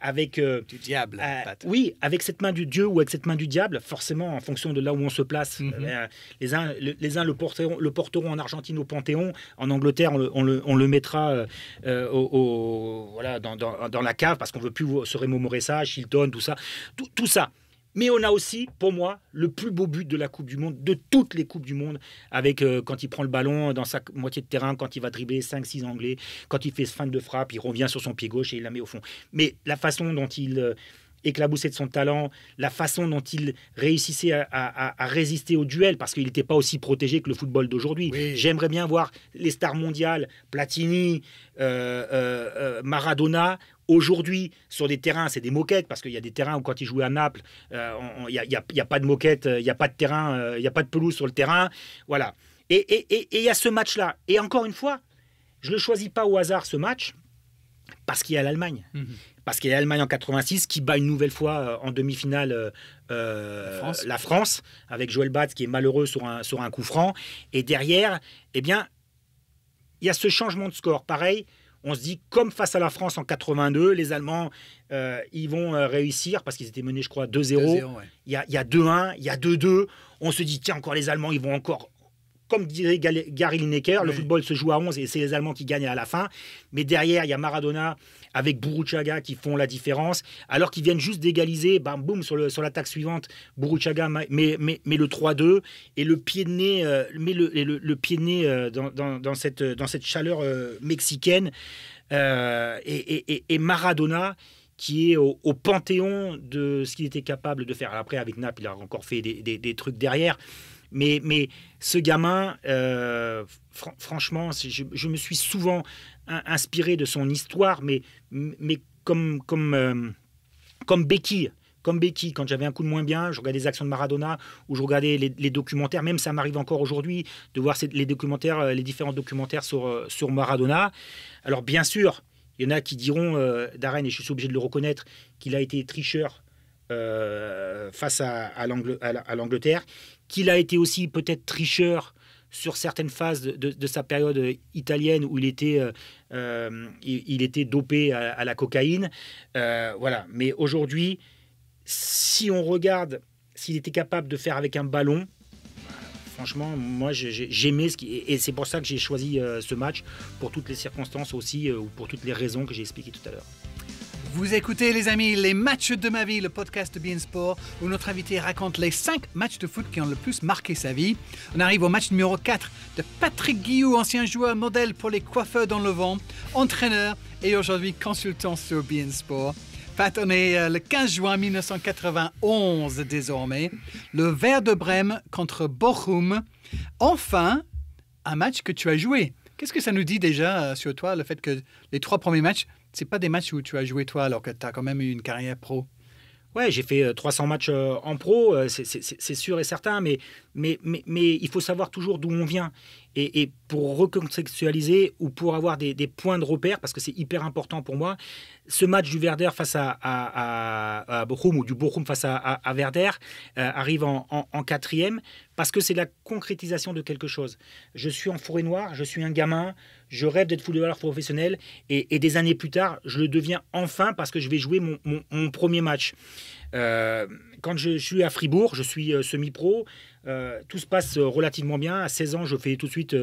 avec euh, du diable. Euh, oui, avec cette main du dieu ou avec cette main du diable, forcément en fonction de là où on se place. Mhm. Eh les uns, le, les uns le porteront, le porteront en Argentine au Panthéon, en Angleterre on le, on le, mettra euh, au, voilà dans, dans, la cave parce qu'on veut plus se remémorer ça, Chilton, tout ça, tout, tout ça. Mais on a aussi, pour moi, le plus beau but de la Coupe du Monde, de toutes les Coupes du Monde, avec euh, quand il prend le ballon dans sa moitié de terrain, quand il va dribbler 5-6 Anglais, quand il fait ce fin de frappe, il revient sur son pied gauche et il la met au fond. Mais la façon dont il... Euh, éclaboussait de son talent, la façon dont il réussissait à, résister au duel, parce qu'il n'était pas aussi protégé que le football d'aujourd'hui. J'aimerais bien voir les stars mondiales, Platini, euh, Maradona, Aujourd'hui, sur des terrains, c'est des moquettes, parce qu'il y a des terrains où quand ils jouaient à Naples, euh, il n'y a, y pas de moquette, euh, il n'y a pas de terrain, euh, il a pas de pelouse sur le terrain. Voilà. Et il et, y a ce match-là. Et encore une fois, je ne le choisis pas au hasard, ce match, parce qu'il y a l'Allemagne. Mhm. Parce qu'il y a l'Allemagne en 86 qui bat une nouvelle fois en demi-finale la, France. avec Joël Batz qui est malheureux sur un, sur un coup franc. Et derrière, eh bien, il y a ce changement de score. Pareil, on se dit, comme face à la France en 82, les Allemands, euh, ils vont euh, réussir parce qu'ils étaient menés, je crois, 2-0. Il y a 2-1, il y a 2-2. On se dit, tiens, encore les Allemands, ils vont encore. Comme dirait Gary Lineker, le football se joue à 11 et c'est les Allemands qui gagnent à la fin. Mais derrière, il y a Maradona avec Buruchaga qui font la différence, alors qu'ils viennent juste d'égaliser, bam, boum, sur, le, sur l'attaque suivante, Buruchaga met, met, le 3-2 et le pied de nez, euh, le, pied euh, dans, dans, cette, euh, dans cette chaleur mexicaine. Et, et, et, Maradona, qui est au, panthéon de ce qu'il était capable de faire. Après, avec nap il a encore fait des, des, trucs derrière. Mais, mais ce gamin, franchement, je, je, me suis souvent inspiré de son histoire, mais, mais comme, comme, euh, comme béquille. Comme quand j'avais un coup de moins bien, je regardais les actions de Maradona ou je regardais les, documentaires, même ça m'arrive encore aujourd'hui de voir les documentaires, euh, les différents documentaires sur, euh, sur Maradona. Alors bien sûr, il y en a qui diront, Darren, et je suis obligé de le reconnaître, qu'il a été tricheur face à l'Angleterre, qu'il a été aussi peut-être tricheur sur certaines phases de, sa période euh, italienne où il était, euh, euh, il, était dopé à, la cocaïne. voilà. Mais aujourd'hui, si on regarde s'il était capable de faire avec un ballon, franchement, moi j'aimais ce qui. Et c'est pour ça que j'ai choisi ce match, pour toutes les circonstances aussi, ou pour toutes les raisons que j'ai expliquées tout à l'heure. Vous écoutez les amis les matchs de ma vie, le podcast Bein Sport où notre invité raconte les cinq matchs de foot qui ont le plus marqué sa vie. On arrive au match numéro 4 de Patrick Guillou, ancien joueur modèle pour les coiffeurs dans le vent, entraîneur et aujourd'hui consultant sur Bein Sport. Pat, on est euh, le 15 juin 1991 désormais. Le Vert de Brême contre Bochum. Enfin, un match que tu as joué. Qu'est-ce que ça nous dit déjà euh, sur toi, le fait que les trois premiers matchs, c'est pas des matchs où tu as joué toi alors que tu as quand même eu une carrière pro. Ouais, j'ai fait 300 euh, matchs euh, en pro, euh, c'est sûr et certain, mais, mais, mais il faut savoir toujours d'où on vient. Et, pour recontextualiser ou pour avoir des, points de repère, parce que c'est hyper important pour moi, ce match du Werder face à, Bochum ou du Bochum face à, Verder Werder euh, arrive en, quatrième parce que c'est la concrétisation de quelque chose. Je suis en forêt noire, je suis un gamin, je rêve d'être footballeur professionnel et, des années plus tard, je le deviens enfin parce que je vais jouer mon premier match. Euh, quand je, suis à Fribourg, je suis euh, semi-pro. Euh, tout se passe relativement bien. À 16 ans, je fais tout de suite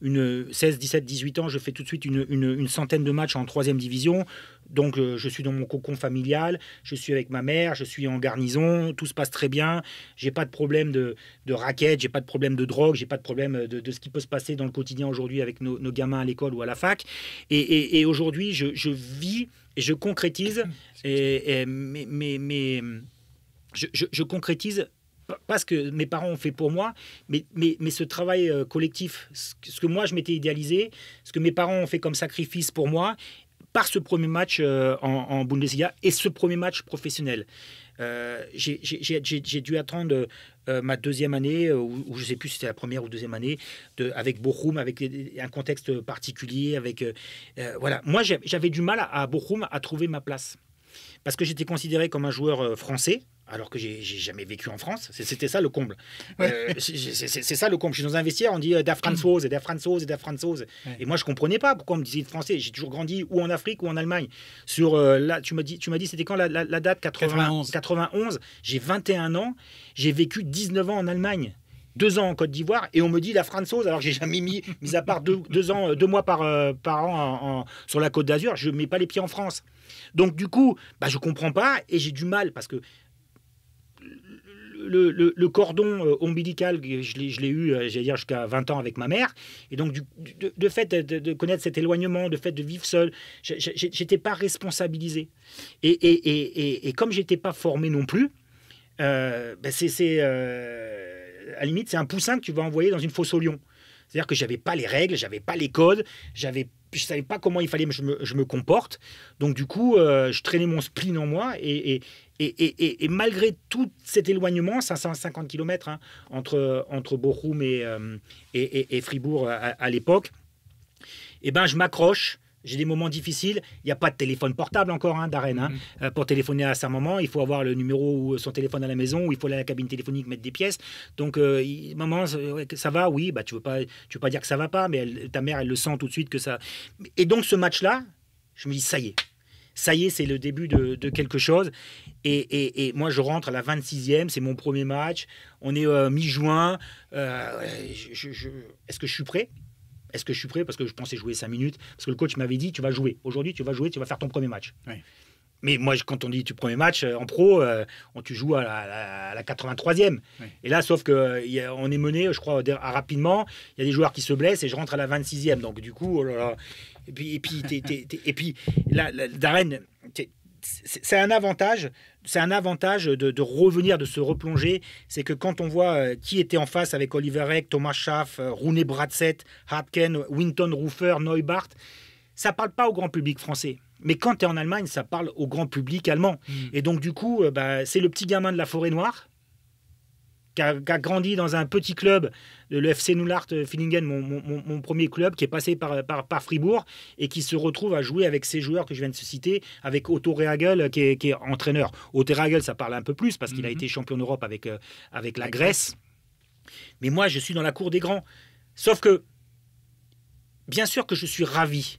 une 16, 17, 18 ans, je fais tout de suite une, une, centaine de matchs en troisième division. Donc, je suis dans mon cocon familial. Je suis avec ma mère. Je suis en garnison. Tout se passe très bien. J'ai pas de problème de, de raquette. J'ai pas de problème de drogue. J'ai pas de problème de, de, ce qui peut se passer dans le quotidien aujourd'hui avec nos, gamins à l'école ou à la fac. Et, et, et aujourd'hui, je, je vis et je concrétise et, je, concrétise pas ce que mes parents ont fait pour moi, mais ce travail euh, collectif, ce que moi je m'étais idéalisé, ce que mes parents ont fait comme sacrifice pour moi, par ce premier match euh, en, Bundesliga et ce premier match professionnel. Euh, j'ai dû attendre euh, ma deuxième année, ou, je ne sais plus si c'était la première ou deuxième année, de, avec Bochum, avec un contexte particulier. Avec, voilà. Moi, j'avais du mal à, à Bochum à trouver ma place. Parce que j'étais considéré comme un joueur français, alors que j'ai jamais vécu en France. C'était ça le comble. Euh, c'est ça le comble. Je suis dans un vestiaire, on dit euh, da et da Et moi, je comprenais pas pourquoi on me disait français. J'ai toujours grandi ou en Afrique ou en Allemagne. Sur euh, là, tu m'as dit, tu m'as dit, c'était quand la, date 91. 91. J'ai 21 ans. J'ai vécu 19 ans en Allemagne. Deux ans en Côte d'Ivoire et on me dit la que Alors j'ai jamais mis, mis à part 2 ans, deux mois par, par an sur la Côte d'Azur. Je mets pas les pieds en France. Donc du coup, bah, je comprends pas et j'ai du mal parce que le, cordon euh, ombilical, je l'ai eu, euh, dire, jusqu'à 20 ans avec ma mère. Et donc, du, de, fait de, connaître cet éloignement, de fait de vivre seul, j'étais pas responsabilisé. Et, et, et, et comme j'étais pas formé non plus, euh, ben c'est à la limite, c'est un poussin que tu vas envoyer dans une fosse au lion. C'est-à-dire que j'avais pas les règles, j'avais pas les codes, j'avais je savais pas comment il fallait que je me, je me comporte. Donc du coup, je traînais mon spleen en moi et, et, malgré tout cet éloignement, 550 km hein, entre, entre Bochum et, euh, et, Fribourg à, l'époque, eh ben, je m'accroche. J'ai des moments difficiles. Il n'y a pas de téléphone portable encore hein, d'arène. Hein. Mm-hmm. Euh, pour téléphoner à sa moment, il faut avoir le numéro ou son téléphone à la maison, ou il faut aller à la cabine téléphonique mettre des pièces. Donc, maman, euh, ça va Oui, bah, tu ne veux, pas, tu veux pas dire que ça va pas, mais ta mère, elle le sent tout de suite que ça. Et donc, ce match-là, je me dis, ça y est, ça y est, c'est le début de, quelque chose. Et, moi, je rentre à la 26e, c'est mon premier match. On est euh, mi-juin. Euh, est-ce que je suis prêt Est-ce que je suis prêt Parce que je pensais jouer 5 minutes. Parce que le coach m'avait dit tu vas jouer. Aujourd'hui, tu vas jouer, tu vas faire ton premier match. Mais moi, quand on dit tu premier match euh, en pro, euh, on, tu joues à la, 83e. Et là, sauf que euh, on est mené, je crois, ah, rapidement. Il y a des joueurs qui se blessent et je rentre à la 26e. Donc du coup, oh et puis et puis Darren, c'est un avantage. C'est un avantage de, revenir, de se replonger. C'est que quand on voit qui était en face avec Oliver Eck, Thomas Schaff, Rooney Bradset, hatken, Winton Roofer, Neubart, ça parle pas au grand public français. Mais quand tu es en Allemagne, ça parle au grand public allemand. Hmm. Et donc, du coup, euh, bah, c'est le petit gamin de la forêt noire qui a, grandi dans un petit club, le FC Nullart Fillingen, euh, mon, mon, premier club, qui est passé par, par, Fribourg et qui se retrouve à jouer avec ces joueurs que je viens de citer, avec Otto Rehagel, euh, qui est, entraîneur. Otto Rehagel, ça parle un peu plus parce qu'il a hmm. été champion d'Europe avec, avec la Grèce. Mais moi, je suis dans la cour des grands. Sauf que, bien sûr que je suis ravi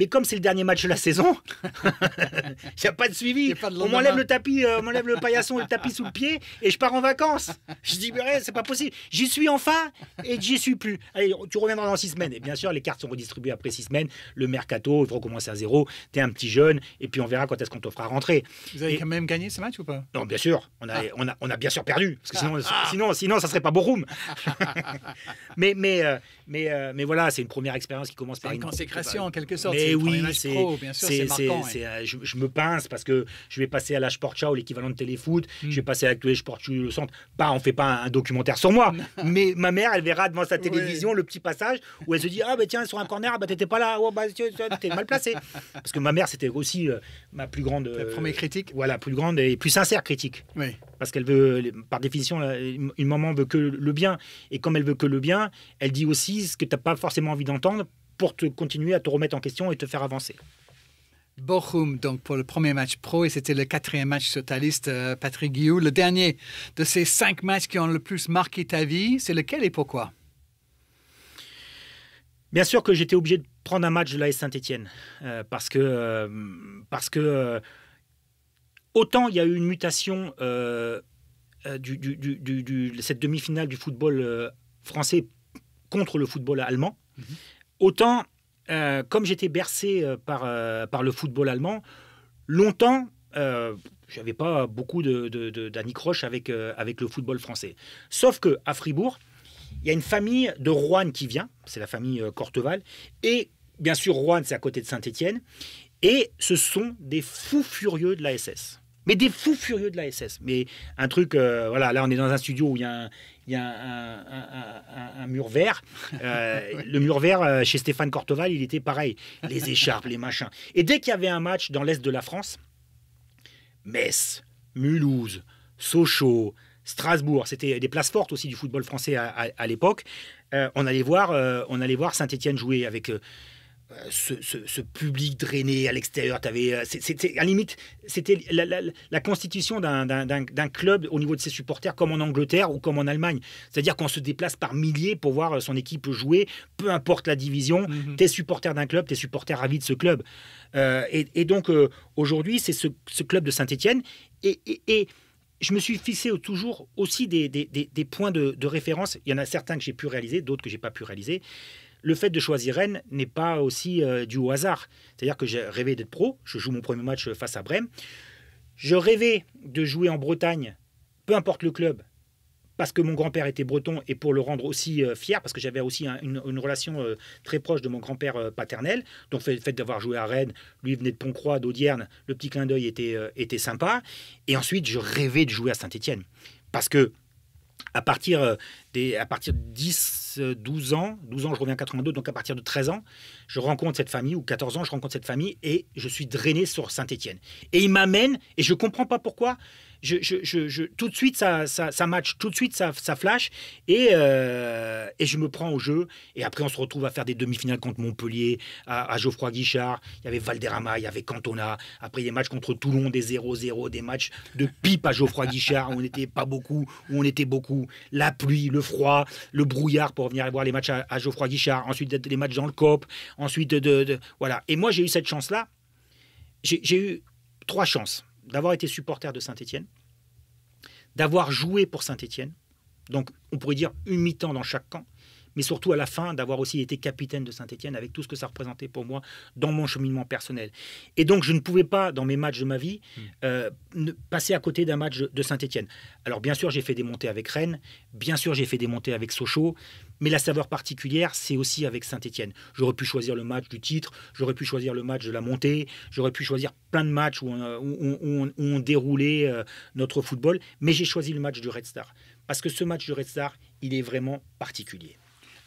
mais comme c'est le dernier match de la saison, il n'y a pas de suivi. on m'enlève le tapis, euh, on m'enlève le paillasson et le tapis sous le pied et je pars en vacances. Je dis, mais c'est pas possible. J'y suis enfin et j'y suis plus. Allez, tu reviendras dans six semaines. Et bien sûr, les cartes sont redistribuées après six semaines. Le mercato, il faut recommencer à zéro. Tu es un petit jeune et puis on verra quand est-ce qu'on te fera rentrer. Vous avez quand même gagné ce match ou pas Non, bien sûr. On a, ah. on a, on, a, bien sûr perdu. Parce que ah. Ah. sinon, sinon, ça serait pas Borum. mais, mais, euh, mais, euh, mais, voilà, c'est une première expérience qui commence par une consécration en quelque sorte. Eh oui, c'est. Je, je, me pince parce que je vais passer à la Sportcha ou l'équivalent de Téléfoot. Hmm. Je vais passer à l'actuel tu le centre. Pas, on fait pas un, documentaire sur moi. mais ma mère, elle verra devant sa télévision le petit passage où elle se dit Ah, bah tiens, sur un corner, ah, bah t'étais pas là. Oh, bah, mal placé. Parce que ma mère, c'était aussi euh, ma plus grande. Euh, première critique Voilà, plus grande et plus sincère critique. Oui. Parce qu'elle veut, par définition, une maman veut que le bien. Et comme elle veut que le bien, elle dit aussi ce que t'as pas forcément envie d'entendre pour te continuer à te remettre en question et te faire avancer. Bochum, donc pour le premier match pro, et c'était le quatrième match sur ta liste, euh, Patrick Guillou. Le dernier de ces cinq matchs qui ont le plus marqué ta vie, c'est lequel et pourquoi Bien sûr que j'étais obligé de prendre un match de l'AS Saint-Etienne, euh, parce que, euh, parce que autant il y a eu une mutation de cette demi-finale du football français contre le football allemand. Mhm. Autant, euh, comme j'étais bercé euh, par, euh, par le football allemand, longtemps, j'avais pas beaucoup d'anicroche de, avec, avec le football français. Sauf que à Fribourg, il y a une famille de Rouen qui vient, c'est la famille Corteval, et bien sûr Rouen, c'est à côté de Saint-Étienne, et ce sont des fous furieux de la SS mais des fous furieux de la SS. Mais un truc, voilà, là on est dans un studio où il y, a il y a un, mur vert. Euh, le mur vert, euh, chez Stéphane Corteval il était pareil. Les écharpes, les machins. Et dès qu'il y avait un match dans l'Est de la France, Metz, Mulhouse, Sochaux, Strasbourg, c'était des places fortes aussi du football français à, l'époque. Euh, on allait voir, on allait voir Saint-Étienne jouer avec euh, ce, public drainé à l'extérieur. avais euh, c'était, à la limite, c'était la, constitution d'un, club au niveau de ses supporters, comme en Angleterre ou comme en Allemagne. C'est-à-dire qu'on se déplace par milliers pour voir euh, son équipe jouer, peu importe la division. Mhm. T'es supporter d'un club, t'es supporter ravi de ce club. et, donc, aujourd'hui, c'est ce, club de Saint-Etienne. et, je me suis fixé toujours aussi des, points de, de, référence. Il y en a certains que j'ai pu réaliser, d'autres que j'ai pas pu réaliser le fait de choisir Rennes n'est pas aussi euh, dû au hasard. C'est-à-dire que j'ai rêvé d'être pro, je joue mon premier match face à Brême. Je rêvais de jouer en Bretagne, peu importe le club, parce que mon grand-père était breton et pour le rendre aussi euh, fier, parce que j'avais aussi une, relation euh, très proche de mon grand-père paternel. Donc le fait, d'avoir joué à Rennes, lui venait de Pont-Croix, d'Audierne, le petit clin d'œil était, était sympa. Et ensuite, je rêvais de jouer à Saint-Étienne, parce que à partir à partir de 10, 12 euh, ans, 12 ans, je reviens à 82, donc à partir de 13 ans, je rencontre cette famille, ou 14 ans, je rencontre cette famille, et je suis drainé sur Saint-Étienne. Et il m'amène, et je comprends pas pourquoi, je, je, je, tout de suite, ça, ça, ça, match, tout de suite, ça, ça flash. Et, euh, et je me prends au jeu. Et après, on se retrouve à faire des demi-finales contre Montpellier, à, Geoffroy Guichard. Il y avait Valderrama, il y avait Cantona. Après, des matchs contre Toulon, des 0-0, des matchs de pipe à Geoffroy Guichard, où on n'était pas beaucoup, où on était beaucoup. La pluie, le le froid, le brouillard pour venir voir les matchs à, Geoffroy Guichard, ensuite les matchs dans le COP, ensuite de, voilà. Et moi j'ai eu cette chance-là. J'ai eu trois chances d'avoir été supporter de Saint-Étienne, d'avoir joué pour Saint-Étienne. Donc on pourrait dire une mi-temps dans chaque camp mais surtout à la fin d'avoir aussi été capitaine de Saint-Etienne avec tout ce que ça représentait pour moi dans mon cheminement personnel. Et donc je ne pouvais pas, dans mes matchs de ma vie, hmm. euh, passer à côté d'un match de Saint-Etienne. Alors bien sûr j'ai fait des montées avec Rennes, bien sûr j'ai fait des montées avec Sochaux, mais la saveur particulière, c'est aussi avec Saint-Etienne. J'aurais pu choisir le match du titre, j'aurais pu choisir le match de la montée, j'aurais pu choisir plein de matchs où on déroulait euh, notre football, mais j'ai choisi le match du Red Star. Parce que ce match du Red Star, il est vraiment particulier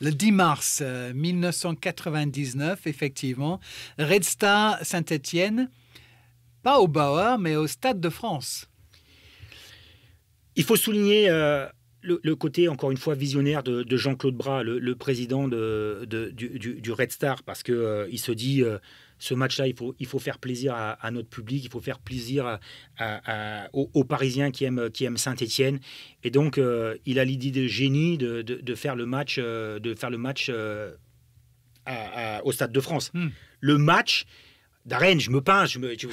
le 10 mars 1999, euh, effectivement, Red Star saint etienne pas au Bauer, mais au Stade de France. Il faut souligner euh, le, côté, encore une fois, visionnaire de, Jean-Claude Bras, le, président du, Red Star, parce qu'il euh, se dit ce match-là, il faut, il faut faire plaisir à, notre public, il faut faire plaisir aux, Parisiens qui aiment, qui aiment Saint-Etienne. Et donc, euh, il a l'idée de génie de, faire le match, de faire le match euh, euh, au Stade de France. Hmm. Le match. d'arène, je me pince. je me, tu,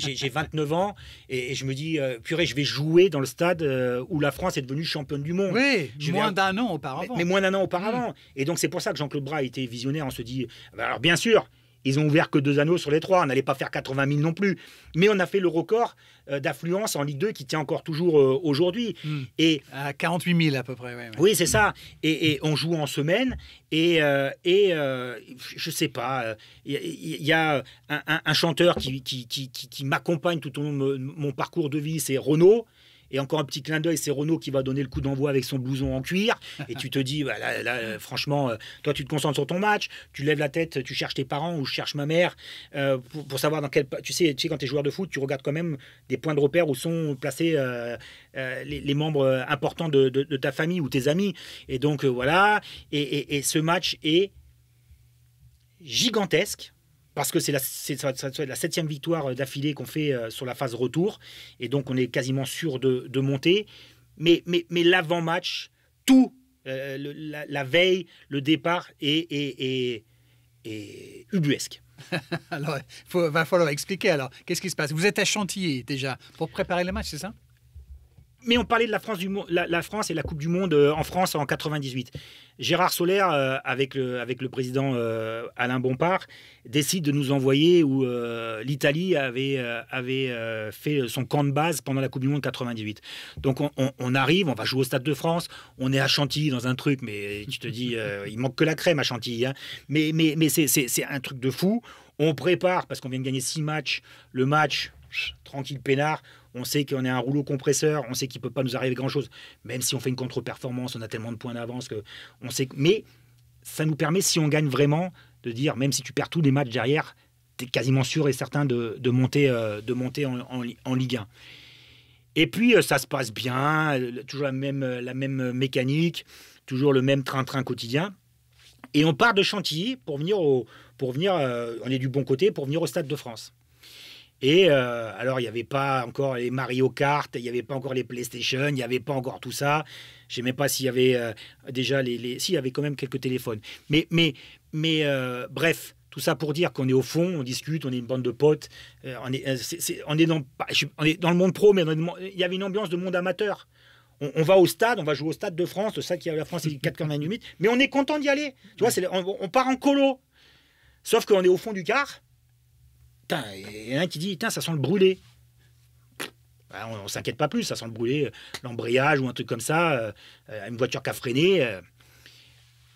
j'ai 29 ans et, je me dis, purée, je vais jouer dans le stade où la France est devenue championne du monde. Oui, moins d'un an auparavant. Mais, moins d'un an auparavant. Hmm. Et donc c'est pour ça que Jean-Claude Bras a été visionnaire. On se dit, bah, alors bien sûr, ils ont ouvert que deux anneaux sur les trois. On n'allait pas faire 80 000 non plus. Mais on a fait le record euh, d'affluence en Ligue 2 qui tient encore toujours euh, aujourd'hui. Hmm. Et à 48 000 à peu près. Oui, c'est ça. Et, on joue en semaine. Et, je euh, ne je sais pas. Il y, a un, chanteur qui, m'accompagne tout au long de mon parcours de vie, c'est Renaud. Et encore un petit clin d'œil, c'est Renault qui va donner le coup d'envoi avec son blouson en cuir. Et tu te dis, voilà, bah, euh, franchement, euh, toi, tu te concentres sur ton match, tu lèves la tête, tu cherches tes parents ou je cherche ma mère euh, pour, savoir dans quel. Tu sais, tu quand tu es joueur de foot, tu regardes quand même des points de repère où sont placés les, membres importants de, ta famille ou tes amis. Et donc, voilà. Et, et ce match est gigantesque parce que c'est la, la, septième victoire euh, d'affilée qu'on fait euh, sur la phase retour, et donc on est quasiment sûr de, monter. Mais, mais, mais l'avant-match, tout, euh, la, veille, le départ est, est, est, ubuesque. alors, il va falloir expliquer. Alors, qu'est-ce qui se passe Vous êtes à Chantilly déjà pour préparer le match, c'est ça mais on parlait de la France, du, la, France et la Coupe du Monde euh, en France en 98. Gérard Solaire, euh, avec, le, avec le président euh, Alain Bompard, décide de nous envoyer où l'Italie avait, avait fait son camp de base pendant la Coupe du Monde 98. Donc on, arrive, on va jouer au Stade de France, on est à Chantilly dans un truc, mais tu te dis, il manque que la crème à Chantilly. Hein. Mais, mais, mais c'est un truc de fou. On prépare, parce qu'on vient de gagner six matchs, le match, tranquille, peinard on sait qu'on est un rouleau compresseur, on sait qu'il ne peut pas nous arriver grand-chose, même si on fait une contre-performance, on a tellement de points d'avance que on sait. Mais ça nous permet, si on gagne vraiment, de dire, même si tu perds tous les matchs derrière, tu es quasiment sûr et certain de, monter, euh, de monter en, Ligue 1. Et puis, euh, ça se passe bien, toujours la même, euh, mécanique, toujours le même train-train quotidien. Et on part de Chantilly pour venir, au, pour venir on est du bon côté, pour venir au Stade de France. Et euh, alors, il n'y avait pas encore les Mario Kart, il n'y avait pas encore les PlayStation, il n'y avait pas encore tout ça. Je ne sais même pas s'il y avait euh, déjà les, les... S'il y avait quand même quelques téléphones. Mais, mais, mais euh, bref, tout ça pour dire qu'on est au fond, on discute, on est une bande de potes. on, est, on, est dans, bah, dans le monde pro, mais il y avait une ambiance de monde amateur. On, va au stade, on va jouer au stade de France, de ça qui a la France est minutes. mais on est content d'y aller. Tu vois, on, on part en colo. Sauf qu'on est au fond du car il y en a qui dit, ça sent le brûlé. Bah, on, ne s'inquiète pas plus, ça sent le brûlé, euh, l'embrayage ou un truc comme ça, euh, une voiture qui a freiné. Euh.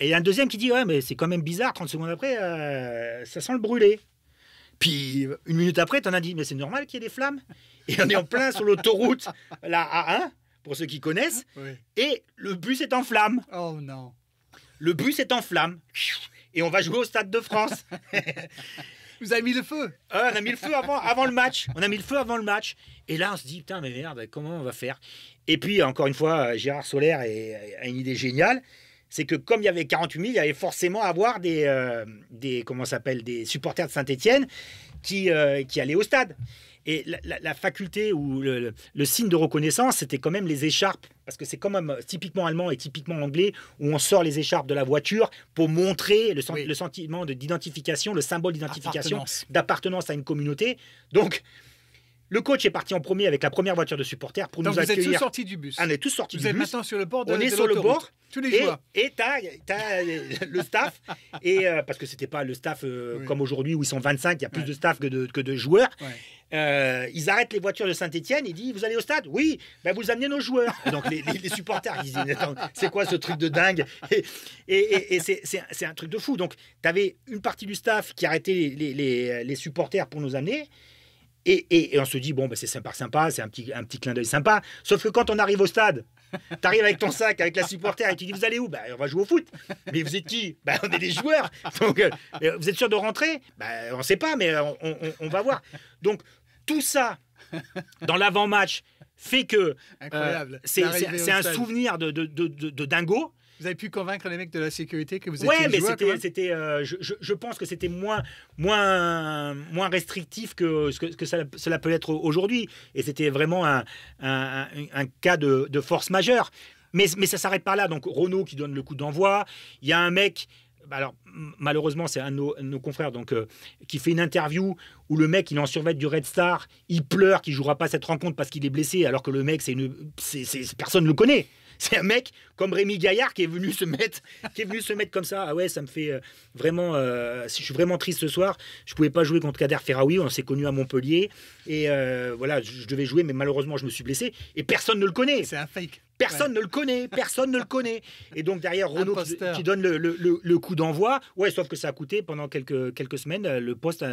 Et il y a un deuxième qui dit, ouais, mais c'est quand même bizarre, 30 secondes après, ça sent le brûlé. Puis une minute après, tu en as dit, mais c'est normal qu'il y ait des flammes. Et on est en plein sur l'autoroute, là A1, pour ceux qui connaissent. Et le bus est en flammes. Oh non. Le bus est en flammes. Et on va jouer au Stade de France. Vous avez mis le feu On a mis le feu avant, le match. On a mis le feu avant le match. Et là, on se dit, putain, mais merde, comment on va faire Et puis, encore une fois, euh, Gérard Solaire euh, a une idée géniale. C'est que comme il y avait 48 000, il y avait forcément à avoir des, euh, comment s'appelle, des supporters de Saint-Etienne qui, qui allaient au stade. Et la, faculté ou le, signe de reconnaissance, c'était quand même les écharpes, parce que c'est quand même euh, typiquement allemand et typiquement anglais, où on sort les écharpes de la voiture pour montrer le, le sentiment d'identification, le symbole d'identification, d'appartenance à une communauté. Donc, le coach est parti en premier avec la première voiture de supporters pour nous vous accueillir. Vous êtes tous sortis du bus. Ah, on est tous sortis du bus. Vous êtes maintenant sur le bord de On est sur le bord. Tous les jours. Et t'as le staff. et euh, Parce que c'était pas le staff euh, comme aujourd'hui où ils sont 25, il y a plus de staff que de, joueurs. Euh, ils arrêtent les voitures de Saint-Etienne Ils disent Vous allez au stade Oui, ben vous amenez nos joueurs. Donc les, supporters, ils disent C'est quoi ce truc de dingue Et, c'est un truc de fou. Donc tu avais une partie du staff qui arrêtait les, les supporters pour nous amener. Et, on se dit, bon, ben c'est sympa, sympa, c'est un petit, un petit clin d'œil sympa. Sauf que quand on arrive au stade, tu arrives avec ton sac, avec la supporter, et tu dis Vous allez où ben, On va jouer au foot. Mais vous êtes qui ben, On est des joueurs. Donc, euh, euh, vous êtes sûr de rentrer ben, On ne sait pas, mais on, va voir. Donc, tout ça, dans l'avant-match, fait que euh, c'est un souvenir de dingo. Vous avez pu convaincre les mecs de la sécurité que vous étiez Ouais, mais c'était, hein euh, je, pense que c'était moins, moins, moins restrictif que ce que, cela peut être aujourd'hui. Et c'était vraiment un, cas de, force majeure. Mais, mais ça s'arrête par là. Donc Renault qui donne le coup d'envoi. Il y a un mec bah alors malheureusement c'est un de nos, confrères donc euh, qui fait une interview où le mec il en survête du Red Star, il pleure qu'il jouera pas cette rencontre parce qu'il est blessé alors que le mec c'est une personne le connaît. C'est un mec comme Rémi Gaillard qui est venu se mettre, qui est venu se mettre comme ça. Ah ouais, ça me fait euh, vraiment. Euh, je suis vraiment triste ce soir. Je pouvais pas jouer contre Kader Ferraoui. On s'est connu à Montpellier et euh, voilà, je devais jouer, mais malheureusement, je me suis blessé et personne ne le connaît. C'est un fake. Personne ne le connaît, personne ne le connaît. Et donc derrière Renault qui, donne le, coup d'envoi, ouais, sauf que ça a coûté pendant quelques, semaines le poste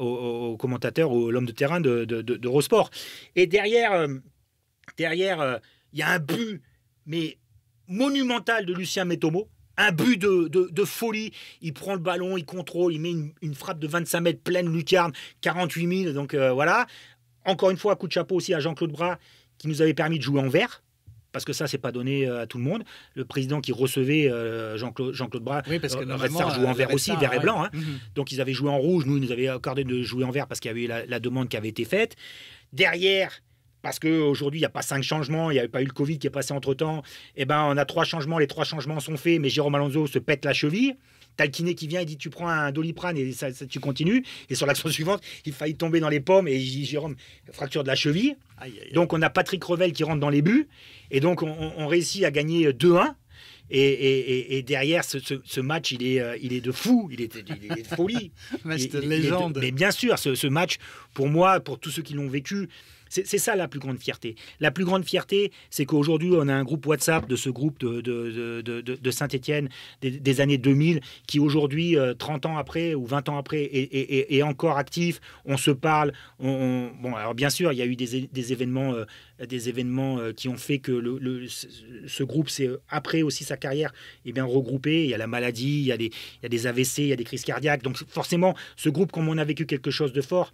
au, commentateur, ou l'homme de terrain de, de, Et derrière, derrière il y a un but, mais monumental de Lucien Métomo. Un but de, folie. Il prend le ballon, il contrôle, il met une, frappe de 25 mètres pleine lucarne, 48 000. Donc euh, voilà. Encore une fois, coup de chapeau aussi à Jean-Claude Bras qui nous avait permis de jouer en vert parce que ça, c'est pas donné euh, à tout le monde. Le président qui recevait euh, Jean-Claude Jean Bras, oui, parce que en vert aussi, vert et blanc. Hein. Mhm. Donc ils avaient joué en rouge, nous, ils nous avaient accordé de jouer en vert parce qu'il y avait eu la, demande qui avait été faite. Derrière, parce qu'aujourd'hui, il n'y a pas cinq changements, il n'y avait pas eu le Covid qui est passé entre-temps. Eh ben, on a trois changements, les trois changements sont faits, mais Jérôme Alonso se pète la cheville. talkiné qui vient et dit tu prends un doliprane et ça, tu continues. Et sur l'action suivante, il faillit tomber dans les pommes et Jérôme fracture de la cheville. Donc on a Patrick Revel qui rentre dans les buts et donc on, réussit à gagner 2-1. Et, derrière ce, match, euh, il est, de fou, il est, de folie. mais, une légende. mais bien sûr, ce, ce match, pour moi, pour tous ceux qui l'ont vécu, c'est ça la plus grande fierté. La plus grande fierté, c'est qu'aujourd'hui, on a un groupe WhatsApp de ce groupe de, Saint-Étienne des, années 2000 qui aujourd'hui, 30 euh, ans après ou 20 ans après, est, encore actif. On se parle. bon, alors bien sûr, il y a eu des, événements, des événements euh, euh, qui ont fait que le, ce groupe, c'est après aussi sa carrière, et eh bien regroupé. Il y a la maladie, il des, il y a des AVC, il y a des crises cardiaques. Donc forcément, ce groupe, comme on a vécu quelque chose de fort,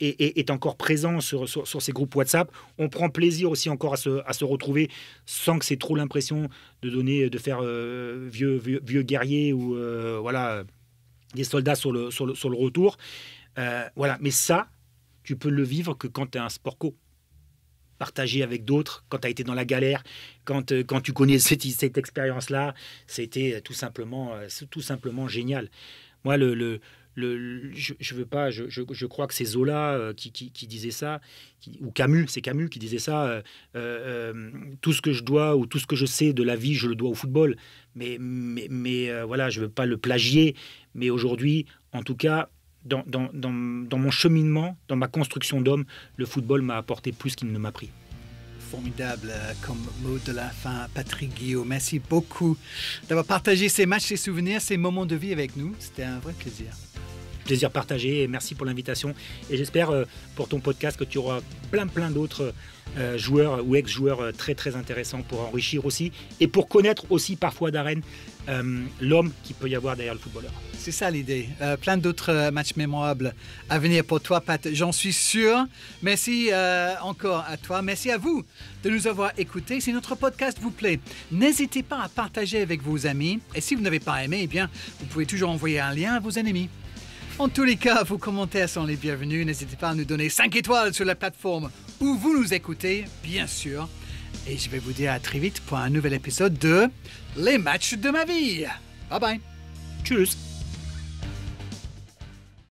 est, est encore présent sur, sur, ces groupes WhatsApp. On prend plaisir aussi encore à se, à se retrouver sans que c'est trop l'impression de donner, de faire euh, vieux, vieux, guerrier ou euh, voilà des soldats sur le, sur le, sur le retour. Euh, voilà, mais ça, tu peux le vivre que quand tu es un sport co partager avec d'autres quand tu as été dans la galère, quand, quand tu connais cette, cette expérience-là, c'était tout simplement, tout simplement génial. Moi, le, le je, je, veux pas, je, crois que c'est Zola euh, qui, disait ça, ou Camus, c'est Camus qui disait ça, euh, euh, tout ce que je dois ou tout ce que je sais de la vie, je le dois au football. Mais, mais, voilà, je ne veux pas le plagier. Mais aujourd'hui, en tout cas, dans mon cheminement, dans ma construction d'homme, le football m'a apporté plus qu'il ne m'a pris formidable euh, comme mot de la fin, Patrick Guillaume. Merci beaucoup d'avoir partagé ces matchs, ces souvenirs, ces moments de vie avec nous. C'était un vrai plaisir. Plaisir partagé et merci pour l'invitation. Et j'espère euh, pour ton podcast que tu auras plein plein d'autres euh, joueurs ou ex-joueurs très très intéressants pour enrichir aussi et pour connaître aussi parfois d'arène euh, l'homme qui peut y avoir derrière le footballeur. C'est ça l'idée. Euh, plein d'autres euh, matchs mémorables à venir pour toi, Pat, j'en suis sûr. Merci encore à toi. Merci à vous de nous avoir écoutés. Si notre podcast vous plaît, n'hésitez pas à partager avec vos amis. Et si vous n'avez pas aimé, eh bien, vous pouvez toujours envoyer un lien à vos ennemis. En tous les cas, vos commentaires sont les bienvenus. N'hésitez pas à nous donner 5 étoiles sur la plateforme où vous nous écoutez, bien sûr. Et je vais vous dire à très vite pour un nouvel épisode de Les matchs de ma vie. Bye bye. Tchuss.